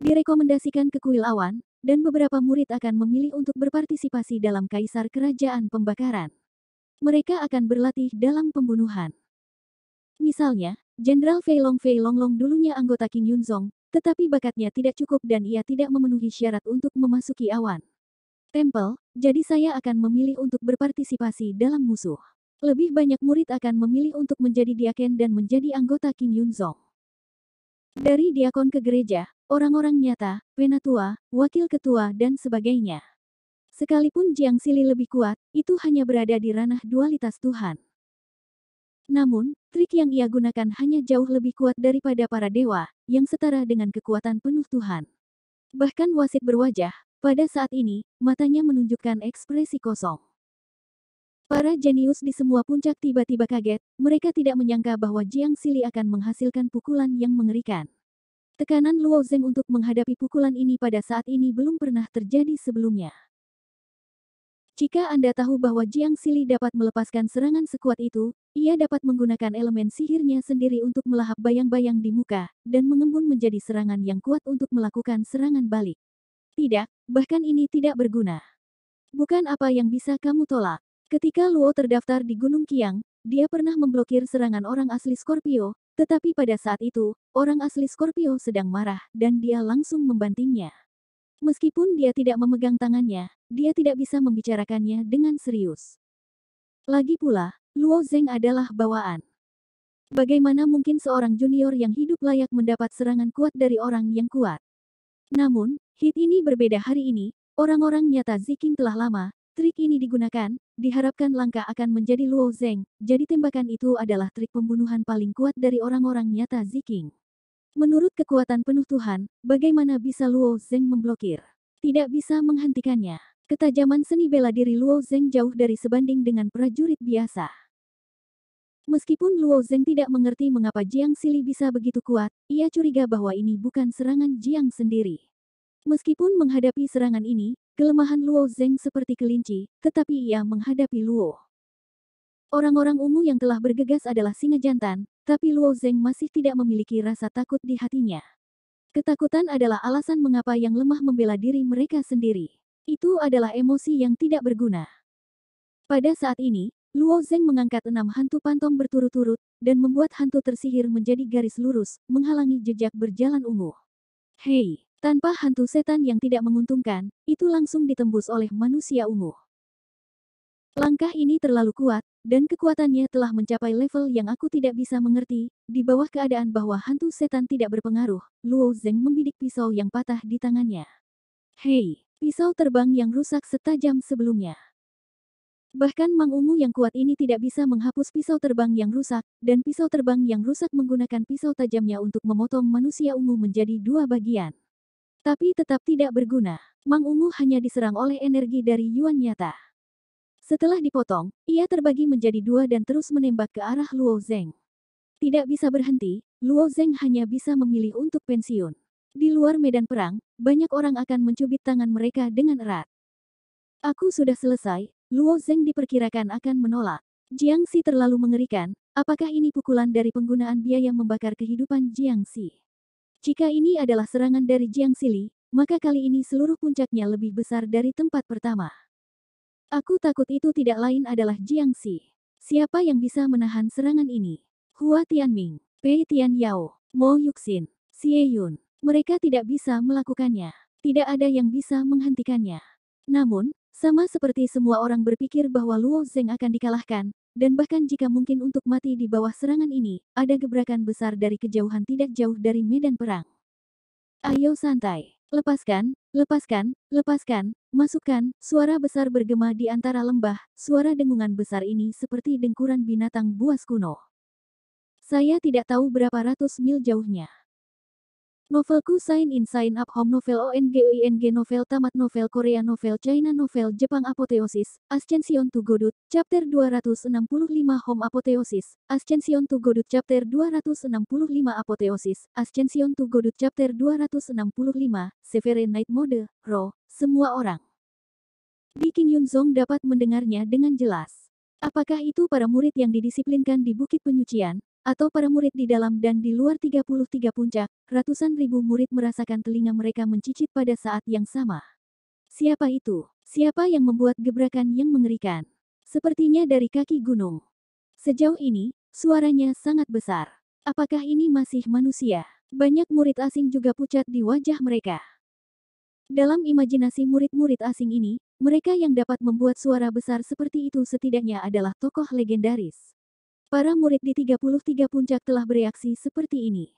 Direkomendasikan ke kuil awan, dan beberapa murid akan memilih untuk berpartisipasi dalam kaisar kerajaan pembakaran. Mereka akan berlatih dalam pembunuhan. Misalnya, Jenderal Fei Long Fei Long Long dulunya anggota Yun Song, tetapi bakatnya tidak cukup dan ia tidak memenuhi syarat untuk memasuki awan. Temple, jadi saya akan memilih untuk berpartisipasi dalam musuh. Lebih banyak murid akan memilih untuk menjadi diaken dan menjadi anggota Kim Yun Zong. Dari diakon ke gereja, orang-orang nyata, penatua, wakil ketua dan sebagainya. Sekalipun Jiang Sili lebih kuat, itu hanya berada di ranah dualitas Tuhan. Namun, trik yang ia gunakan hanya jauh lebih kuat daripada para dewa, yang setara dengan kekuatan penuh Tuhan. Bahkan wasit berwajah, pada saat ini, matanya menunjukkan ekspresi kosong. Para jenius di semua puncak tiba-tiba kaget, mereka tidak menyangka bahwa Jiang Sili akan menghasilkan pukulan yang mengerikan. Tekanan Luo Zeng untuk menghadapi pukulan ini pada saat ini belum pernah terjadi sebelumnya. Jika Anda tahu bahwa Jiang Sili dapat melepaskan serangan sekuat itu, ia dapat menggunakan elemen sihirnya sendiri untuk melahap bayang-bayang di muka, dan mengembun menjadi serangan yang kuat untuk melakukan serangan balik. Tidak, bahkan ini tidak berguna. Bukan apa yang bisa kamu tolak. Ketika Luo terdaftar di Gunung Kiang, dia pernah memblokir serangan orang asli Scorpio, tetapi pada saat itu, orang asli Scorpio sedang marah, dan dia langsung membantingnya. Meskipun dia tidak memegang tangannya, dia tidak bisa membicarakannya dengan serius. Lagi pula, Luo Zeng adalah bawaan. Bagaimana mungkin seorang junior yang hidup layak mendapat serangan kuat dari orang yang kuat? Namun, hit ini berbeda hari ini, orang-orang nyata Ziking telah lama, trik ini digunakan, diharapkan langkah akan menjadi Luo Zeng, jadi tembakan itu adalah trik pembunuhan paling kuat dari orang-orang nyata Ziking. Menurut kekuatan penuh Tuhan, bagaimana bisa Luo Zeng memblokir? Tidak bisa menghentikannya. Ketajaman seni bela diri Luo Zeng jauh dari sebanding dengan prajurit biasa. Meskipun Luo Zeng tidak mengerti mengapa Jiang Sili bisa begitu kuat, ia curiga bahwa ini bukan serangan Jiang sendiri. Meskipun menghadapi serangan ini, kelemahan Luo Zeng seperti kelinci, tetapi ia menghadapi Luo. Orang-orang ungu yang telah bergegas adalah singa jantan, tapi Luo Zeng masih tidak memiliki rasa takut di hatinya. Ketakutan adalah alasan mengapa yang lemah membela diri mereka sendiri. Itu adalah emosi yang tidak berguna. Pada saat ini, Luo Zeng mengangkat enam hantu pantom berturut-turut, dan membuat hantu tersihir menjadi garis lurus, menghalangi jejak berjalan ungu. Hei, tanpa hantu setan yang tidak menguntungkan, itu langsung ditembus oleh manusia ungu. Langkah ini terlalu kuat, dan kekuatannya telah mencapai level yang aku tidak bisa mengerti, di bawah keadaan bahwa hantu setan tidak berpengaruh, Luo Zeng membidik pisau yang patah di tangannya. Hei, pisau terbang yang rusak setajam sebelumnya. Bahkan Mang Ungu yang kuat ini tidak bisa menghapus pisau terbang yang rusak, dan pisau terbang yang rusak menggunakan pisau tajamnya untuk memotong manusia ungu menjadi dua bagian. Tapi tetap tidak berguna. Mang Ungu hanya diserang oleh energi dari Yuan Nyata. Setelah dipotong, ia terbagi menjadi dua dan terus menembak ke arah Luo Zeng. Tidak bisa berhenti, Luo Zeng hanya bisa memilih untuk pensiun. Di luar medan perang, banyak orang akan mencubit tangan mereka dengan erat. Aku sudah selesai, Luo Zeng diperkirakan akan menolak. Jiang Xi terlalu mengerikan, apakah ini pukulan dari penggunaan biaya membakar kehidupan Jiang Xi? Jika ini adalah serangan dari Jiang Xili, maka kali ini seluruh puncaknya lebih besar dari tempat pertama. Aku takut itu tidak lain adalah Jiang Si. Siapa yang bisa menahan serangan ini? Hua Tianming, Pei Tian Yao, Mo Yuxin, Xie Yun. Mereka tidak bisa melakukannya. Tidak ada yang bisa menghentikannya. Namun, sama seperti semua orang berpikir bahwa Luo Zeng akan dikalahkan, dan bahkan jika mungkin untuk mati di bawah serangan ini, ada gebrakan besar dari kejauhan tidak jauh dari medan perang. Ayo santai, lepaskan, lepaskan, lepaskan, Masukan, suara besar bergema di antara lembah, suara dengungan besar ini seperti dengkuran binatang buas kuno. Saya tidak tahu berapa ratus mil jauhnya. Novelku Sign In Sign Up Home Novel ONGOING Novel Tamat Novel Korea Novel China Novel Jepang Apoteosis, Ascension to Godot, Chapter 265 Home Apoteosis, Ascension to Godot Chapter 265 Apoteosis, Ascension to Godot Chapter 265, Severe Night Mode, Pro. Semua Orang. Bikin Yun Zong dapat mendengarnya dengan jelas. Apakah itu para murid yang didisiplinkan di Bukit Penyucian, atau para murid di dalam dan di luar 33 puncak, ratusan ribu murid merasakan telinga mereka mencicit pada saat yang sama. Siapa itu? Siapa yang membuat gebrakan yang mengerikan? Sepertinya dari kaki gunung. Sejauh ini, suaranya sangat besar. Apakah ini masih manusia? Banyak murid asing juga pucat di wajah mereka. Dalam imajinasi murid-murid asing ini, mereka yang dapat membuat suara besar seperti itu setidaknya adalah tokoh legendaris. Para murid di 33 puncak telah bereaksi seperti ini.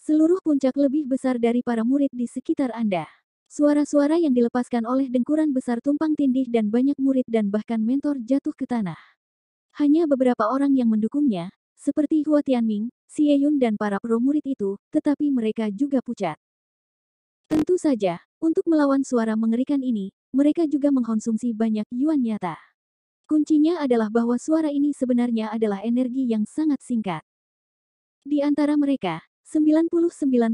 Seluruh puncak lebih besar dari para murid di sekitar Anda. Suara-suara yang dilepaskan oleh dengkuran besar tumpang tindih dan banyak murid dan bahkan mentor jatuh ke tanah. Hanya beberapa orang yang mendukungnya, seperti Hua Tianming, Xie Yun dan para pro murid itu, tetapi mereka juga pucat. Tentu saja, untuk melawan suara mengerikan ini, mereka juga mengkonsumsi banyak yuan nyata. Kuncinya adalah bahwa suara ini sebenarnya adalah energi yang sangat singkat. Di antara mereka, 99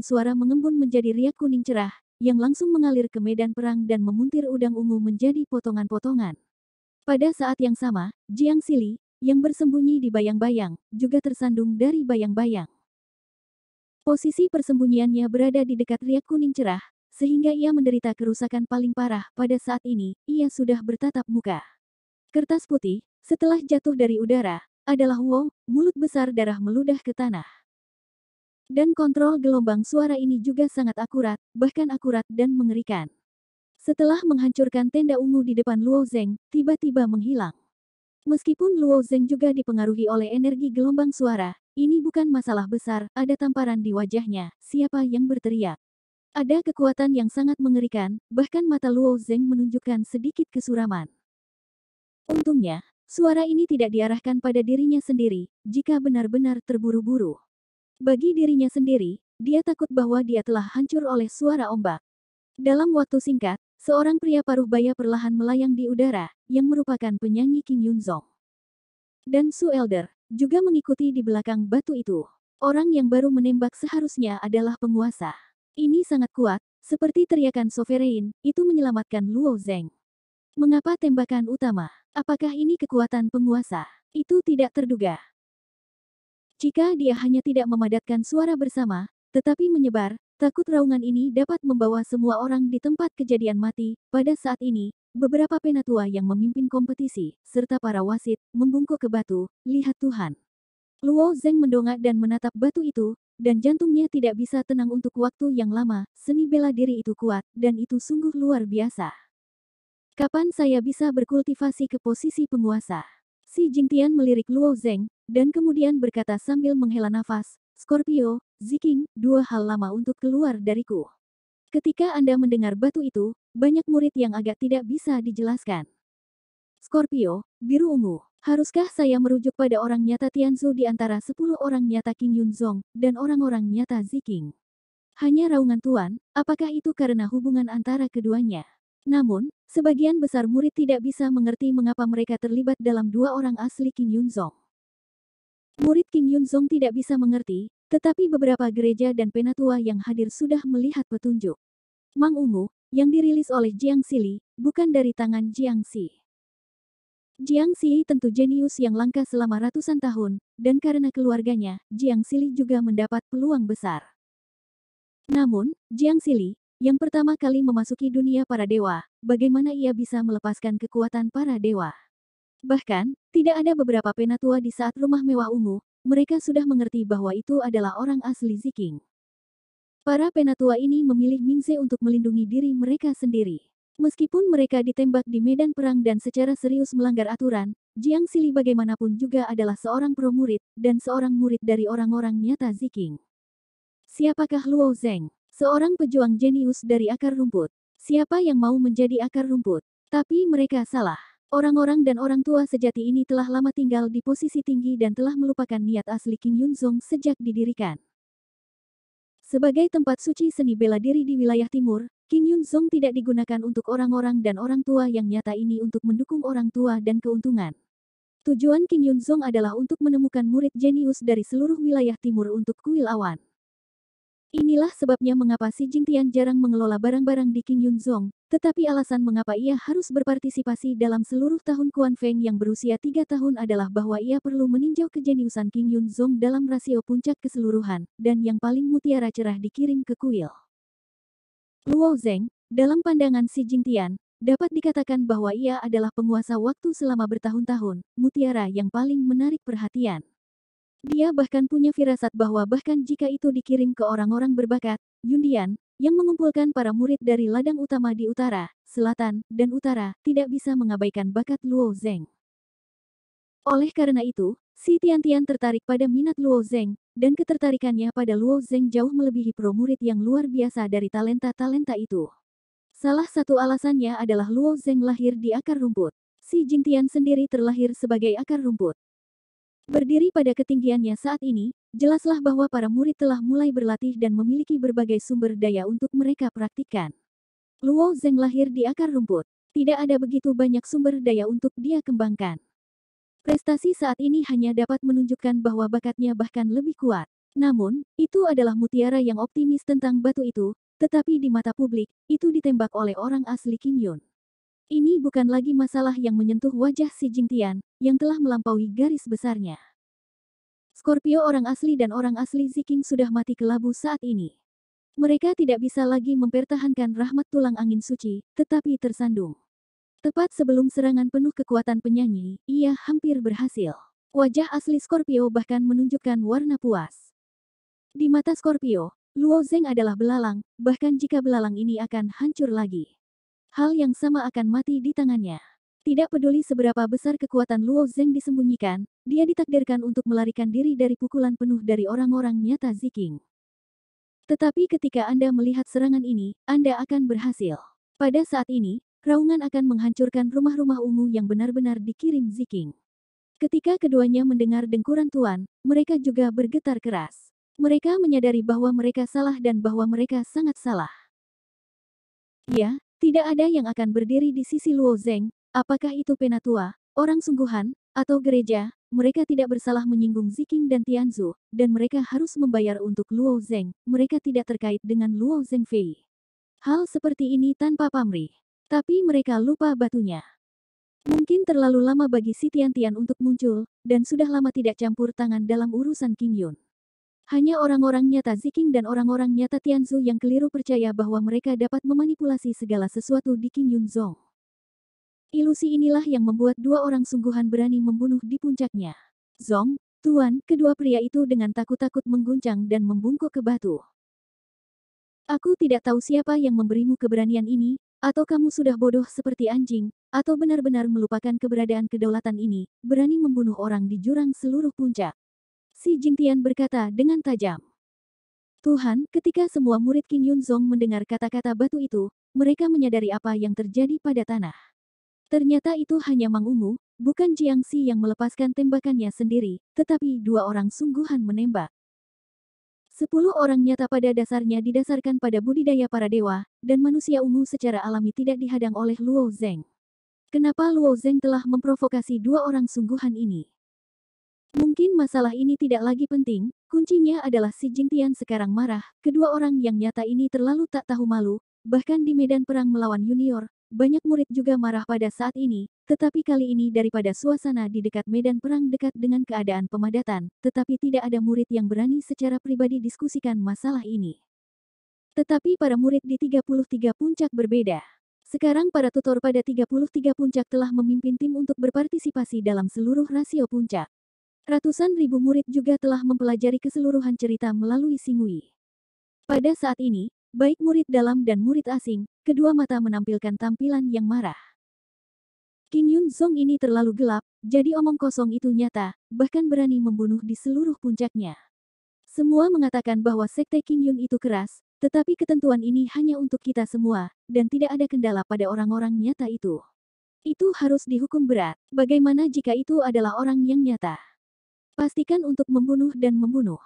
suara mengembun menjadi riak kuning cerah, yang langsung mengalir ke medan perang dan memuntir udang ungu menjadi potongan-potongan. Pada saat yang sama, Jiang Sili, yang bersembunyi di bayang-bayang, juga tersandung dari bayang-bayang. Posisi persembunyiannya berada di dekat riak kuning cerah, sehingga ia menderita kerusakan paling parah. Pada saat ini, ia sudah bertatap muka. Kertas putih, setelah jatuh dari udara, adalah wow, mulut besar darah meludah ke tanah. Dan kontrol gelombang suara ini juga sangat akurat, bahkan akurat dan mengerikan. Setelah menghancurkan tenda ungu di depan Luo Zeng, tiba-tiba menghilang. Meskipun Luo Zeng juga dipengaruhi oleh energi gelombang suara, ini bukan masalah besar, ada tamparan di wajahnya, siapa yang berteriak. Ada kekuatan yang sangat mengerikan, bahkan mata Luo Zeng menunjukkan sedikit kesuraman. Untungnya, suara ini tidak diarahkan pada dirinya sendiri, jika benar-benar terburu-buru. Bagi dirinya sendiri, dia takut bahwa dia telah hancur oleh suara ombak. Dalam waktu singkat, seorang pria paruh baya perlahan melayang di udara, yang merupakan penyanyi King Yun Zong. Dan Su Elder, juga mengikuti di belakang batu itu. Orang yang baru menembak seharusnya adalah penguasa. Ini sangat kuat, seperti teriakan sovereign, itu menyelamatkan Luo Zeng. Mengapa tembakan utama? Apakah ini kekuatan penguasa? Itu tidak terduga. Jika dia hanya tidak memadatkan suara bersama, tetapi menyebar, takut raungan ini dapat membawa semua orang di tempat kejadian mati. Pada saat ini, beberapa penatua yang memimpin kompetisi, serta para wasit, membungkuk ke batu, lihat Tuhan. Luo Zeng mendongak dan menatap batu itu, dan jantungnya tidak bisa tenang untuk waktu yang lama, seni bela diri itu kuat, dan itu sungguh luar biasa. Kapan saya bisa berkultivasi ke posisi penguasa? Si Jingtian melirik Luo Zeng, dan kemudian berkata sambil menghela nafas, Scorpio, Ziking, dua hal lama untuk keluar dariku. Ketika Anda mendengar batu itu, banyak murid yang agak tidak bisa dijelaskan. Scorpio, biru ungu. Haruskah saya merujuk pada orang nyata Tianzu di antara sepuluh orang nyata King Yunzong, dan orang-orang nyata Ziking? Hanya raungan tuan, apakah itu karena hubungan antara keduanya? Namun, sebagian besar murid tidak bisa mengerti mengapa mereka terlibat dalam dua orang asli King Yunzong. Murid King Yunzong tidak bisa mengerti, tetapi beberapa gereja dan penatua yang hadir sudah melihat petunjuk. Mang Ungu, yang dirilis oleh Jiang Sili, bukan dari tangan Jiang Si. Jiang Sili tentu jenius yang langka selama ratusan tahun, dan karena keluarganya, Jiang Sili juga mendapat peluang besar. Namun, Jiang Sili yang pertama kali memasuki dunia para dewa, bagaimana ia bisa melepaskan kekuatan para dewa? Bahkan, tidak ada beberapa penatua di saat rumah mewah ungu, mereka sudah mengerti bahwa itu adalah orang asli Ziking. Para penatua ini memilih Mingze untuk melindungi diri mereka sendiri. Meskipun mereka ditembak di medan perang dan secara serius melanggar aturan, Jiang Sili bagaimanapun juga adalah seorang pro murid dan seorang murid dari orang-orang nyata Ziking. Siapakah Luo Zeng? Seorang pejuang jenius dari akar rumput. Siapa yang mau menjadi akar rumput? Tapi mereka salah. Orang-orang dan orang tua sejati ini telah lama tinggal di posisi tinggi dan telah melupakan niat asli King Yunzong sejak didirikan. Sebagai tempat suci seni bela diri di wilayah timur, King Yun Song tidak digunakan untuk orang-orang dan orang tua yang nyata ini untuk mendukung orang tua dan keuntungan. Tujuan King Yun Song adalah untuk menemukan murid jenius dari seluruh wilayah timur untuk kuil awan. Inilah sebabnya mengapa Si Jingtian jarang mengelola barang-barang di King Yun Song, tetapi alasan mengapa ia harus berpartisipasi dalam seluruh tahun Kuan Feng yang berusia tiga tahun adalah bahwa ia perlu meninjau kejeniusan King Yun Song dalam rasio puncak keseluruhan, dan yang paling mutiara cerah dikirim ke kuil. Luo Zeng, dalam pandangan Si Jingtian, dapat dikatakan bahwa ia adalah penguasa waktu selama bertahun-tahun, mutiara yang paling menarik perhatian. Dia bahkan punya firasat bahwa bahkan jika itu dikirim ke orang-orang berbakat, Yundian, yang mengumpulkan para murid dari ladang utama di utara, selatan, dan utara, tidak bisa mengabaikan bakat Luo Zeng. Oleh karena itu, Si Tian Tian tertarik pada minat Luo Zeng, dan ketertarikannya pada Luo Zeng jauh melebihi pro murid yang luar biasa dari talenta-talenta itu. Salah satu alasannya adalah Luo Zeng lahir di akar rumput. Si Jing Tian sendiri terlahir sebagai akar rumput. Berdiri pada ketinggiannya saat ini, jelaslah bahwa para murid telah mulai berlatih dan memiliki berbagai sumber daya untuk mereka praktikkan. Luo Zeng lahir di akar rumput. Tidak ada begitu banyak sumber daya untuk dia kembangkan. Prestasi saat ini hanya dapat menunjukkan bahwa bakatnya bahkan lebih kuat. Namun, itu adalah mutiara yang optimis tentang batu itu, tetapi di mata publik, itu ditembak oleh orang asli Kim Yun. Ini bukan lagi masalah yang menyentuh wajah si Tian, yang telah melampaui garis besarnya. Scorpio orang asli dan orang asli Ziking sudah mati kelabu saat ini. Mereka tidak bisa lagi mempertahankan rahmat tulang angin suci, tetapi tersandung. Tepat sebelum serangan penuh kekuatan penyanyi, ia hampir berhasil. Wajah asli Scorpio bahkan menunjukkan warna puas. Di mata Scorpio, Luo Zeng adalah belalang, bahkan jika belalang ini akan hancur lagi. Hal yang sama akan mati di tangannya. Tidak peduli seberapa besar kekuatan Luo Zeng disembunyikan, dia ditakdirkan untuk melarikan diri dari pukulan penuh dari orang-orang nyata Ziking. Tetapi ketika Anda melihat serangan ini, Anda akan berhasil. Pada saat ini, raungan akan menghancurkan rumah-rumah ungu yang benar-benar dikirim Ziking. Ketika keduanya mendengar dengkuran Tuan, mereka juga bergetar keras. Mereka menyadari bahwa mereka salah dan bahwa mereka sangat salah. Ya, tidak ada yang akan berdiri di sisi Luo Zeng, apakah itu penatua, orang sungguhan, atau gereja, mereka tidak bersalah menyinggung Ziking dan Tianzu, dan mereka harus membayar untuk Luo Zeng, mereka tidak terkait dengan Luo Zeng Fei. Hal seperti ini tanpa pamrih. Tapi mereka lupa batunya. Mungkin terlalu lama bagi si Tian-Tian untuk muncul, dan sudah lama tidak campur tangan dalam urusan King Yun. Hanya orang-orang nyata Ziking dan orang-orang nyata Tian Tianzu yang keliru percaya bahwa mereka dapat memanipulasi segala sesuatu di King Yun Zong. Ilusi inilah yang membuat dua orang sungguhan berani membunuh di puncaknya. Zong, Tuan, kedua pria itu dengan takut-takut mengguncang dan membungkuk ke batu. Aku tidak tahu siapa yang memberimu keberanian ini, atau kamu sudah bodoh seperti anjing, atau benar-benar melupakan keberadaan kedaulatan ini, berani membunuh orang di jurang seluruh puncak. Si Jing Tian berkata dengan tajam. Tuhan, ketika semua murid King Yunzong mendengar kata-kata batu itu, mereka menyadari apa yang terjadi pada tanah. Ternyata itu hanya Mang Ungu, bukan Jiang Si yang melepaskan tembakannya sendiri, tetapi dua orang sungguhan menembak. Sepuluh orang nyata pada dasarnya didasarkan pada budidaya para dewa, dan manusia ungu secara alami tidak dihadang oleh Luo Zeng. Kenapa Luo Zeng telah memprovokasi dua orang sungguhan ini? Mungkin masalah ini tidak lagi penting, kuncinya adalah si Jingtian sekarang marah, kedua orang yang nyata ini terlalu tak tahu malu, Bahkan di medan perang melawan junior, banyak murid juga marah pada saat ini, tetapi kali ini daripada suasana di dekat medan perang dekat dengan keadaan pemadatan, tetapi tidak ada murid yang berani secara pribadi diskusikan masalah ini. Tetapi para murid di 33 puncak berbeda. Sekarang para tutor pada 33 puncak telah memimpin tim untuk berpartisipasi dalam seluruh rasio puncak. Ratusan ribu murid juga telah mempelajari keseluruhan cerita melalui Singui. Pada saat ini, Baik murid dalam dan murid asing, kedua mata menampilkan tampilan yang marah. King Yun Song ini terlalu gelap, jadi omong kosong itu nyata, bahkan berani membunuh di seluruh puncaknya. Semua mengatakan bahwa sekte King Yun itu keras, tetapi ketentuan ini hanya untuk kita semua, dan tidak ada kendala pada orang-orang nyata itu. Itu harus dihukum berat, bagaimana jika itu adalah orang yang nyata? Pastikan untuk membunuh dan membunuh.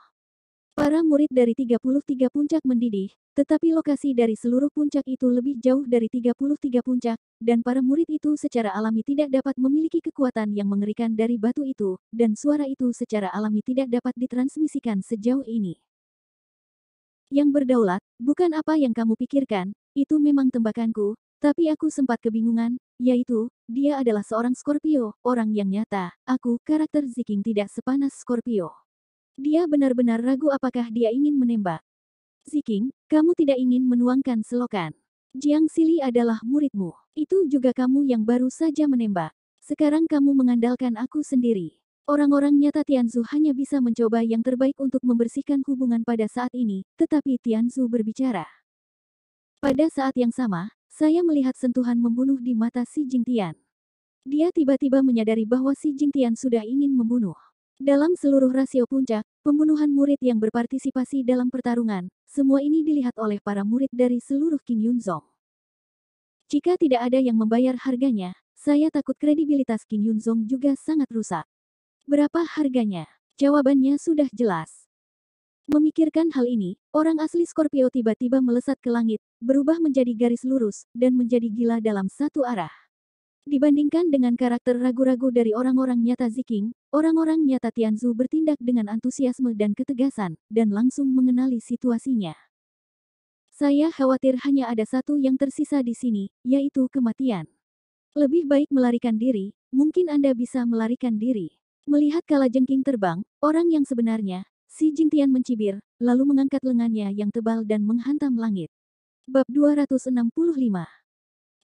Para murid dari 33 puncak mendidih, tetapi lokasi dari seluruh puncak itu lebih jauh dari 33 puncak, dan para murid itu secara alami tidak dapat memiliki kekuatan yang mengerikan dari batu itu, dan suara itu secara alami tidak dapat ditransmisikan sejauh ini. Yang berdaulat, bukan apa yang kamu pikirkan, itu memang tembakanku, tapi aku sempat kebingungan, yaitu, dia adalah seorang Scorpio, orang yang nyata. Aku, karakter Ziking tidak sepanas Scorpio. Dia benar-benar ragu apakah dia ingin menembak. Ziking, kamu tidak ingin menuangkan selokan. Jiang Sili adalah muridmu. Itu juga kamu yang baru saja menembak. Sekarang kamu mengandalkan aku sendiri. Orang-orang nyata Tianzu hanya bisa mencoba yang terbaik untuk membersihkan hubungan pada saat ini, tetapi Tianzu berbicara. Pada saat yang sama, saya melihat sentuhan membunuh di mata Si Jingtian. Dia tiba-tiba menyadari bahwa Si Jingtian sudah ingin membunuh. Dalam seluruh rasio puncak, pembunuhan murid yang berpartisipasi dalam pertarungan, semua ini dilihat oleh para murid dari seluruh King Yunzong. Jika tidak ada yang membayar harganya, saya takut kredibilitas King Yunzong juga sangat rusak. Berapa harganya? Jawabannya sudah jelas. Memikirkan hal ini, orang asli Scorpio tiba-tiba melesat ke langit, berubah menjadi garis lurus, dan menjadi gila dalam satu arah. Dibandingkan dengan karakter ragu-ragu dari orang-orang nyata Ziking, orang-orang nyata Tianzu bertindak dengan antusiasme dan ketegasan, dan langsung mengenali situasinya. Saya khawatir hanya ada satu yang tersisa di sini, yaitu kematian. Lebih baik melarikan diri, mungkin Anda bisa melarikan diri. Melihat Kala Jengking terbang, orang yang sebenarnya, si Jintian mencibir, lalu mengangkat lengannya yang tebal dan menghantam langit. Bab 265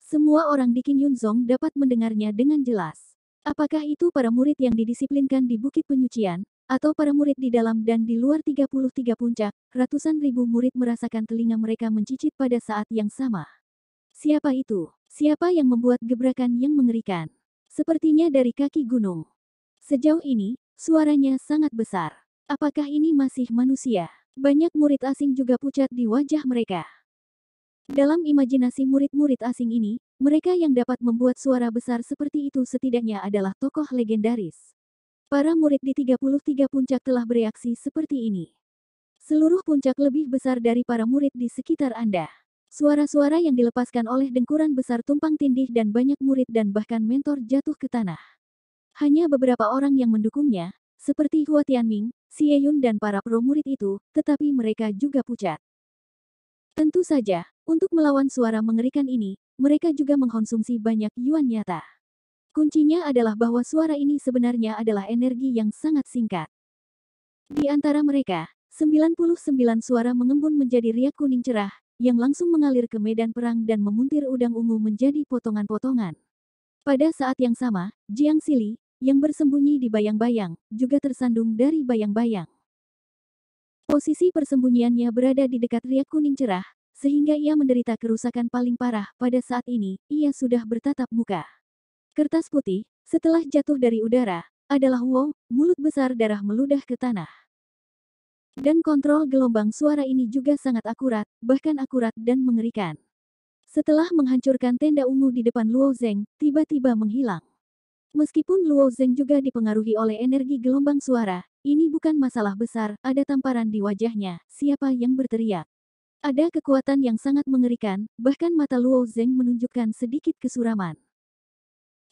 semua orang di King Yunzong dapat mendengarnya dengan jelas. Apakah itu para murid yang didisiplinkan di Bukit Penyucian, atau para murid di dalam dan di luar 33 puncak, ratusan ribu murid merasakan telinga mereka mencicit pada saat yang sama. Siapa itu? Siapa yang membuat gebrakan yang mengerikan? Sepertinya dari kaki gunung. Sejauh ini, suaranya sangat besar. Apakah ini masih manusia? Banyak murid asing juga pucat di wajah mereka. Dalam imajinasi murid-murid asing ini, mereka yang dapat membuat suara besar seperti itu setidaknya adalah tokoh legendaris. Para murid di 33 puncak telah bereaksi seperti ini. Seluruh puncak lebih besar dari para murid di sekitar Anda. Suara-suara yang dilepaskan oleh dengkuran besar tumpang tindih dan banyak murid dan bahkan mentor jatuh ke tanah. Hanya beberapa orang yang mendukungnya, seperti Huatianming, Tianming, Xie Yun dan para pro murid itu, tetapi mereka juga pucat. Tentu saja, untuk melawan suara mengerikan ini, mereka juga mengkonsumsi banyak yuan nyata. Kuncinya adalah bahwa suara ini sebenarnya adalah energi yang sangat singkat. Di antara mereka, 99 suara mengembun menjadi riak kuning cerah, yang langsung mengalir ke medan perang dan memuntir udang ungu menjadi potongan-potongan. Pada saat yang sama, Jiang Sili, yang bersembunyi di bayang-bayang, juga tersandung dari bayang-bayang. Posisi persembunyiannya berada di dekat riak kuning cerah, sehingga ia menderita kerusakan paling parah pada saat ini, ia sudah bertatap muka. Kertas putih, setelah jatuh dari udara, adalah Wong, mulut besar darah meludah ke tanah. Dan kontrol gelombang suara ini juga sangat akurat, bahkan akurat dan mengerikan. Setelah menghancurkan tenda ungu di depan Luo Zeng, tiba-tiba menghilang. Meskipun Luo Zeng juga dipengaruhi oleh energi gelombang suara, ini bukan masalah besar, ada tamparan di wajahnya, siapa yang berteriak. Ada kekuatan yang sangat mengerikan, bahkan mata Luo Zeng menunjukkan sedikit kesuraman.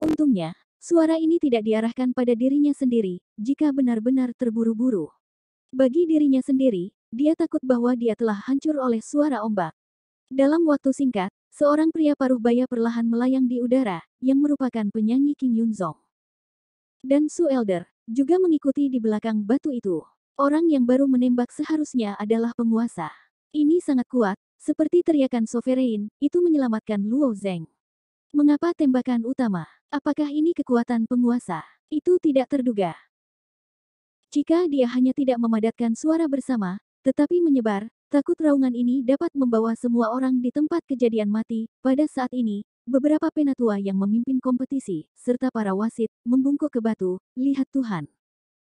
Untungnya, suara ini tidak diarahkan pada dirinya sendiri, jika benar-benar terburu-buru. Bagi dirinya sendiri, dia takut bahwa dia telah hancur oleh suara ombak. Dalam waktu singkat, seorang pria paruh baya perlahan melayang di udara, yang merupakan penyanyi King Yunzong. Dan Su Elder, juga mengikuti di belakang batu itu. Orang yang baru menembak seharusnya adalah penguasa. Ini sangat kuat, seperti teriakan sovereign, itu menyelamatkan Luo Zeng. Mengapa tembakan utama? Apakah ini kekuatan penguasa? Itu tidak terduga. Jika dia hanya tidak memadatkan suara bersama, tetapi menyebar, takut raungan ini dapat membawa semua orang di tempat kejadian mati. Pada saat ini, Beberapa penatua yang memimpin kompetisi, serta para wasit, membungkuk ke batu, lihat Tuhan.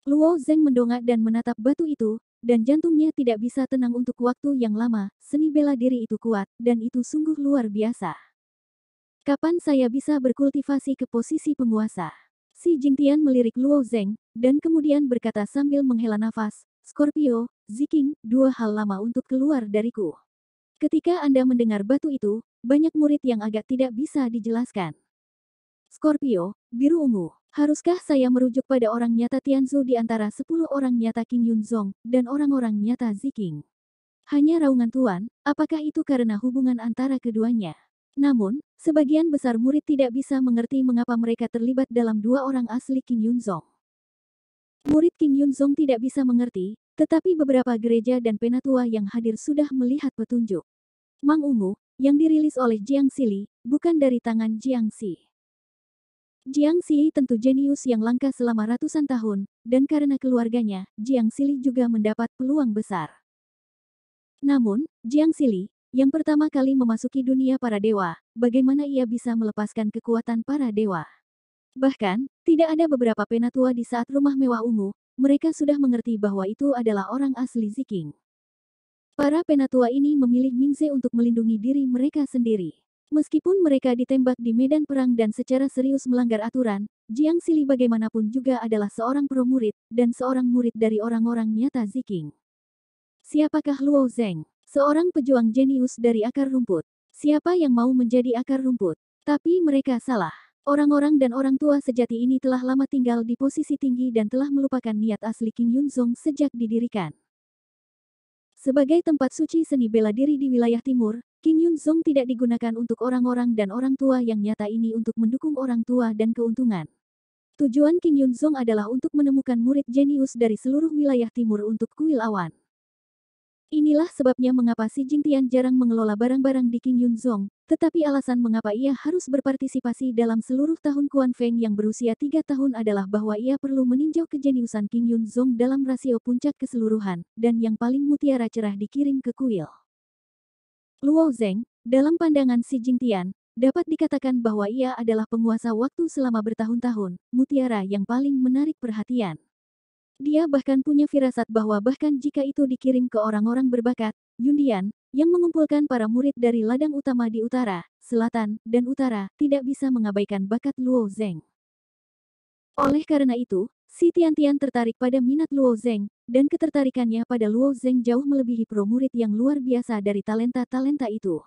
Luo Zeng mendongak dan menatap batu itu, dan jantungnya tidak bisa tenang untuk waktu yang lama, seni bela diri itu kuat, dan itu sungguh luar biasa. Kapan saya bisa berkultivasi ke posisi penguasa? Si Jingtian melirik Luo Zeng, dan kemudian berkata sambil menghela nafas, Scorpio, Ziking, dua hal lama untuk keluar dariku. Ketika Anda mendengar batu itu, banyak murid yang agak tidak bisa dijelaskan. Scorpio, biru ungu. Haruskah saya merujuk pada orang nyata Tianzu di antara 10 orang nyata King Yunzong dan orang-orang nyata Ziking? Hanya raungan tuan, apakah itu karena hubungan antara keduanya? Namun, sebagian besar murid tidak bisa mengerti mengapa mereka terlibat dalam dua orang asli King Yunzong. Murid King Yunzong tidak bisa mengerti, tetapi beberapa gereja dan penatua yang hadir sudah melihat petunjuk. Mang Ungu, yang dirilis oleh Jiang Xili, bukan dari tangan Jiang Xi. Jiang Xi tentu jenius yang langka selama ratusan tahun, dan karena keluarganya, Jiang Xili juga mendapat peluang besar. Namun, Jiang Xili, yang pertama kali memasuki dunia para dewa, bagaimana ia bisa melepaskan kekuatan para dewa? Bahkan, tidak ada beberapa penatua di saat rumah mewah ungu, mereka sudah mengerti bahwa itu adalah orang asli Ziking. Para penatua ini memilih Mingze untuk melindungi diri mereka sendiri. Meskipun mereka ditembak di medan perang dan secara serius melanggar aturan, Jiang Sili bagaimanapun juga adalah seorang pro dan seorang murid dari orang-orang nyata Ziking. Siapakah Luo Zeng? Seorang pejuang jenius dari akar rumput. Siapa yang mau menjadi akar rumput? Tapi mereka salah. Orang-orang dan orang tua sejati ini telah lama tinggal di posisi tinggi dan telah melupakan niat asli King Yunzong sejak didirikan. Sebagai tempat suci seni bela diri di wilayah timur, King Yun Song tidak digunakan untuk orang-orang dan orang tua yang nyata ini untuk mendukung orang tua dan keuntungan. Tujuan King Yun Song adalah untuk menemukan murid jenius dari seluruh wilayah timur untuk kuil awan. Inilah sebabnya mengapa Xi Tian jarang mengelola barang-barang di King Yun Yunzong, tetapi alasan mengapa ia harus berpartisipasi dalam seluruh tahun Kuan Feng yang berusia tiga tahun adalah bahwa ia perlu meninjau kejeniusan King Yun Yunzong dalam rasio puncak keseluruhan, dan yang paling mutiara cerah dikirim ke kuil. Luo Zeng, dalam pandangan Xi Tian, dapat dikatakan bahwa ia adalah penguasa waktu selama bertahun-tahun, mutiara yang paling menarik perhatian. Dia bahkan punya firasat bahwa bahkan jika itu dikirim ke orang-orang berbakat, Yundian, yang mengumpulkan para murid dari ladang utama di utara, selatan, dan utara, tidak bisa mengabaikan bakat Luo Zeng. Oleh karena itu, si Tian -tian tertarik pada minat Luo Zeng, dan ketertarikannya pada Luo Zeng jauh melebihi pro murid yang luar biasa dari talenta-talenta itu.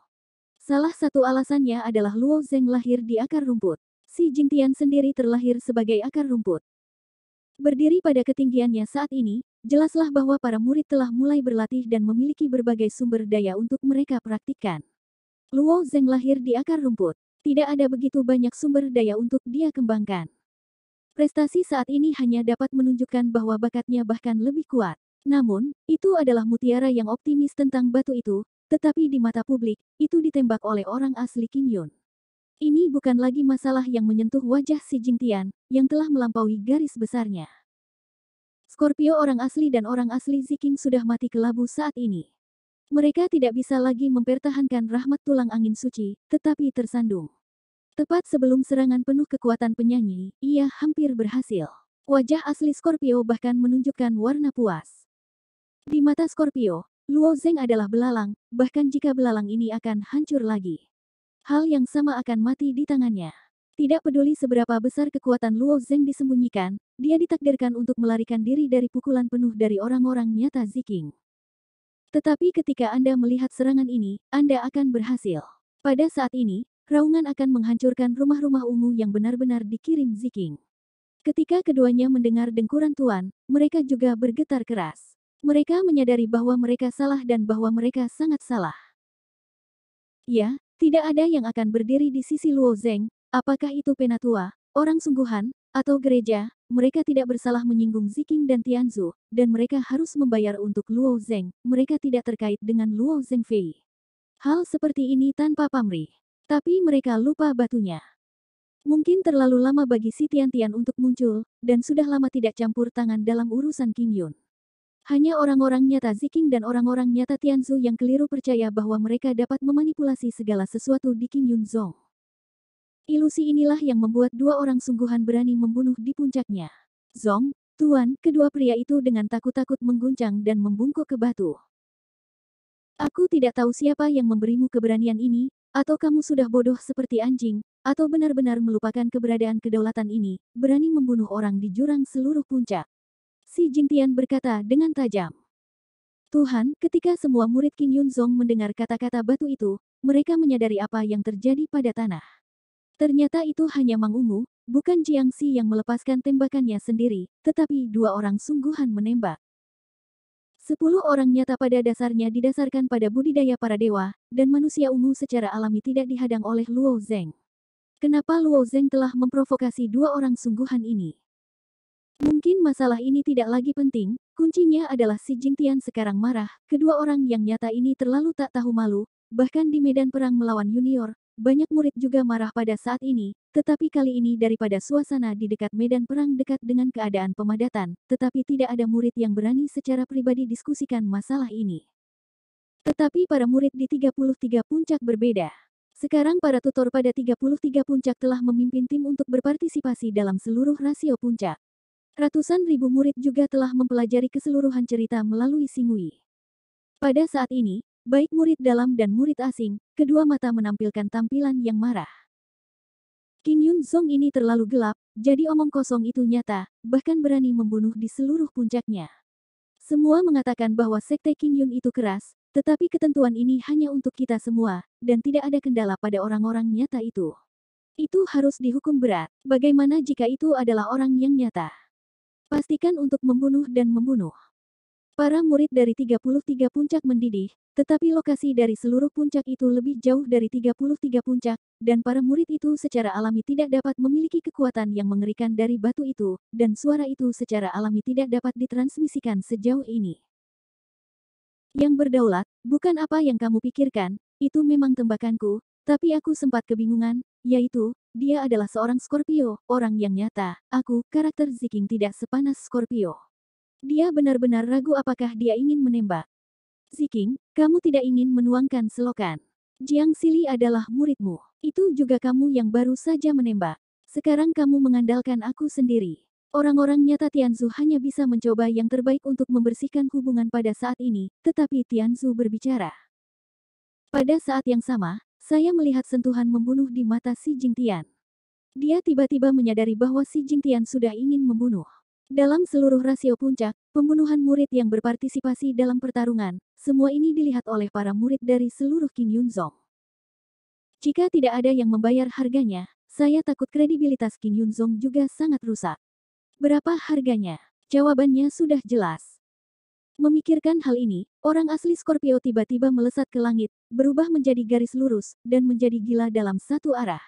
Salah satu alasannya adalah Luo Zeng lahir di akar rumput. Si Jing Tian sendiri terlahir sebagai akar rumput. Berdiri pada ketinggiannya saat ini, jelaslah bahwa para murid telah mulai berlatih dan memiliki berbagai sumber daya untuk mereka praktikkan. Luo Zeng lahir di akar rumput. Tidak ada begitu banyak sumber daya untuk dia kembangkan. Prestasi saat ini hanya dapat menunjukkan bahwa bakatnya bahkan lebih kuat. Namun, itu adalah mutiara yang optimis tentang batu itu, tetapi di mata publik, itu ditembak oleh orang asli King Yun. Ini bukan lagi masalah yang menyentuh wajah si Jingtian, yang telah melampaui garis besarnya. Scorpio orang asli dan orang asli Ziking sudah mati kelabu saat ini. Mereka tidak bisa lagi mempertahankan rahmat tulang angin suci, tetapi tersandung. Tepat sebelum serangan penuh kekuatan penyanyi, ia hampir berhasil. Wajah asli Scorpio bahkan menunjukkan warna puas. Di mata Scorpio, Luo Zeng adalah belalang, bahkan jika belalang ini akan hancur lagi. Hal yang sama akan mati di tangannya. Tidak peduli seberapa besar kekuatan Luo Zeng disembunyikan, dia ditakdirkan untuk melarikan diri dari pukulan penuh dari orang-orang nyata Ziking. Tetapi ketika Anda melihat serangan ini, Anda akan berhasil. Pada saat ini, raungan akan menghancurkan rumah-rumah ungu yang benar-benar dikirim Ziking. Ketika keduanya mendengar dengkuran Tuan, mereka juga bergetar keras. Mereka menyadari bahwa mereka salah dan bahwa mereka sangat salah. Ya, tidak ada yang akan berdiri di sisi Luo Zeng, apakah itu penatua, orang sungguhan, atau gereja, mereka tidak bersalah menyinggung Ziking dan Tianzu, dan mereka harus membayar untuk Luo Zeng, mereka tidak terkait dengan Luo Zeng Fei. Hal seperti ini tanpa pamrih. Tapi mereka lupa batunya. Mungkin terlalu lama bagi si Tian Tian untuk muncul, dan sudah lama tidak campur tangan dalam urusan King Yun. Hanya orang-orang nyata Ziking dan orang-orang nyata Tianzu yang keliru percaya bahwa mereka dapat memanipulasi segala sesuatu di King Yunzong. Ilusi inilah yang membuat dua orang sungguhan berani membunuh di puncaknya. Zong, Tuan, kedua pria itu dengan takut-takut mengguncang dan membungkuk ke batu. Aku tidak tahu siapa yang memberimu keberanian ini, atau kamu sudah bodoh seperti anjing, atau benar-benar melupakan keberadaan kedaulatan ini, berani membunuh orang di jurang seluruh puncak. Si Jingtian berkata dengan tajam. Tuhan, ketika semua murid King Yunzong mendengar kata-kata batu itu, mereka menyadari apa yang terjadi pada tanah. Ternyata itu hanya Mang Ungu, bukan Jiang Si yang melepaskan tembakannya sendiri, tetapi dua orang sungguhan menembak. Sepuluh orang nyata pada dasarnya didasarkan pada budidaya para dewa, dan manusia ungu secara alami tidak dihadang oleh Luo Zeng. Kenapa Luo Zeng telah memprovokasi dua orang sungguhan ini? Mungkin masalah ini tidak lagi penting, kuncinya adalah si Jingtian sekarang marah, kedua orang yang nyata ini terlalu tak tahu malu, bahkan di medan perang melawan junior, banyak murid juga marah pada saat ini, tetapi kali ini daripada suasana di dekat medan perang dekat dengan keadaan pemadatan, tetapi tidak ada murid yang berani secara pribadi diskusikan masalah ini. Tetapi para murid di 33 puncak berbeda. Sekarang para tutor pada 33 puncak telah memimpin tim untuk berpartisipasi dalam seluruh rasio puncak. Ratusan ribu murid juga telah mempelajari keseluruhan cerita melalui Singui. Pada saat ini, baik murid dalam dan murid asing, kedua mata menampilkan tampilan yang marah. King Yun Song ini terlalu gelap, jadi omong kosong itu nyata, bahkan berani membunuh di seluruh puncaknya. Semua mengatakan bahwa sekte King Yun itu keras, tetapi ketentuan ini hanya untuk kita semua, dan tidak ada kendala pada orang-orang nyata itu. Itu harus dihukum berat, bagaimana jika itu adalah orang yang nyata? Pastikan untuk membunuh dan membunuh. Para murid dari 33 puncak mendidih, tetapi lokasi dari seluruh puncak itu lebih jauh dari 33 puncak, dan para murid itu secara alami tidak dapat memiliki kekuatan yang mengerikan dari batu itu, dan suara itu secara alami tidak dapat ditransmisikan sejauh ini. Yang berdaulat, bukan apa yang kamu pikirkan, itu memang tembakanku, tapi aku sempat kebingungan, yaitu, dia adalah seorang Scorpio, orang yang nyata. Aku, karakter Ziking tidak sepanas Scorpio. Dia benar-benar ragu apakah dia ingin menembak. Ziking, kamu tidak ingin menuangkan selokan. Jiang Sili adalah muridmu. Itu juga kamu yang baru saja menembak. Sekarang kamu mengandalkan aku sendiri. Orang-orang nyata Tianzu hanya bisa mencoba yang terbaik untuk membersihkan hubungan pada saat ini, tetapi Tianzu berbicara. Pada saat yang sama, saya melihat sentuhan membunuh di mata Si Jing Tian. Dia tiba-tiba menyadari bahwa si Jingtian sudah ingin membunuh. Dalam seluruh rasio puncak, pembunuhan murid yang berpartisipasi dalam pertarungan, semua ini dilihat oleh para murid dari seluruh King Yunzong. Jika tidak ada yang membayar harganya, saya takut kredibilitas King Yunzong juga sangat rusak. Berapa harganya? Jawabannya sudah jelas. Memikirkan hal ini, orang asli Scorpio tiba-tiba melesat ke langit, berubah menjadi garis lurus, dan menjadi gila dalam satu arah.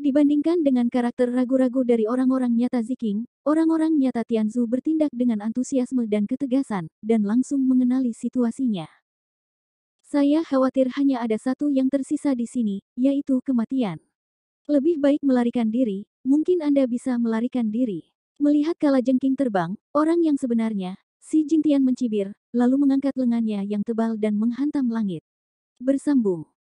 Dibandingkan dengan karakter ragu-ragu dari orang-orang nyata Ziking, orang-orang nyata Tianzu bertindak dengan antusiasme dan ketegasan, dan langsung mengenali situasinya. Saya khawatir hanya ada satu yang tersisa di sini, yaitu kematian. Lebih baik melarikan diri, mungkin Anda bisa melarikan diri. Melihat Kala Jengking terbang, orang yang sebenarnya, si Jingtian mencibir, lalu mengangkat lengannya yang tebal dan menghantam langit. Bersambung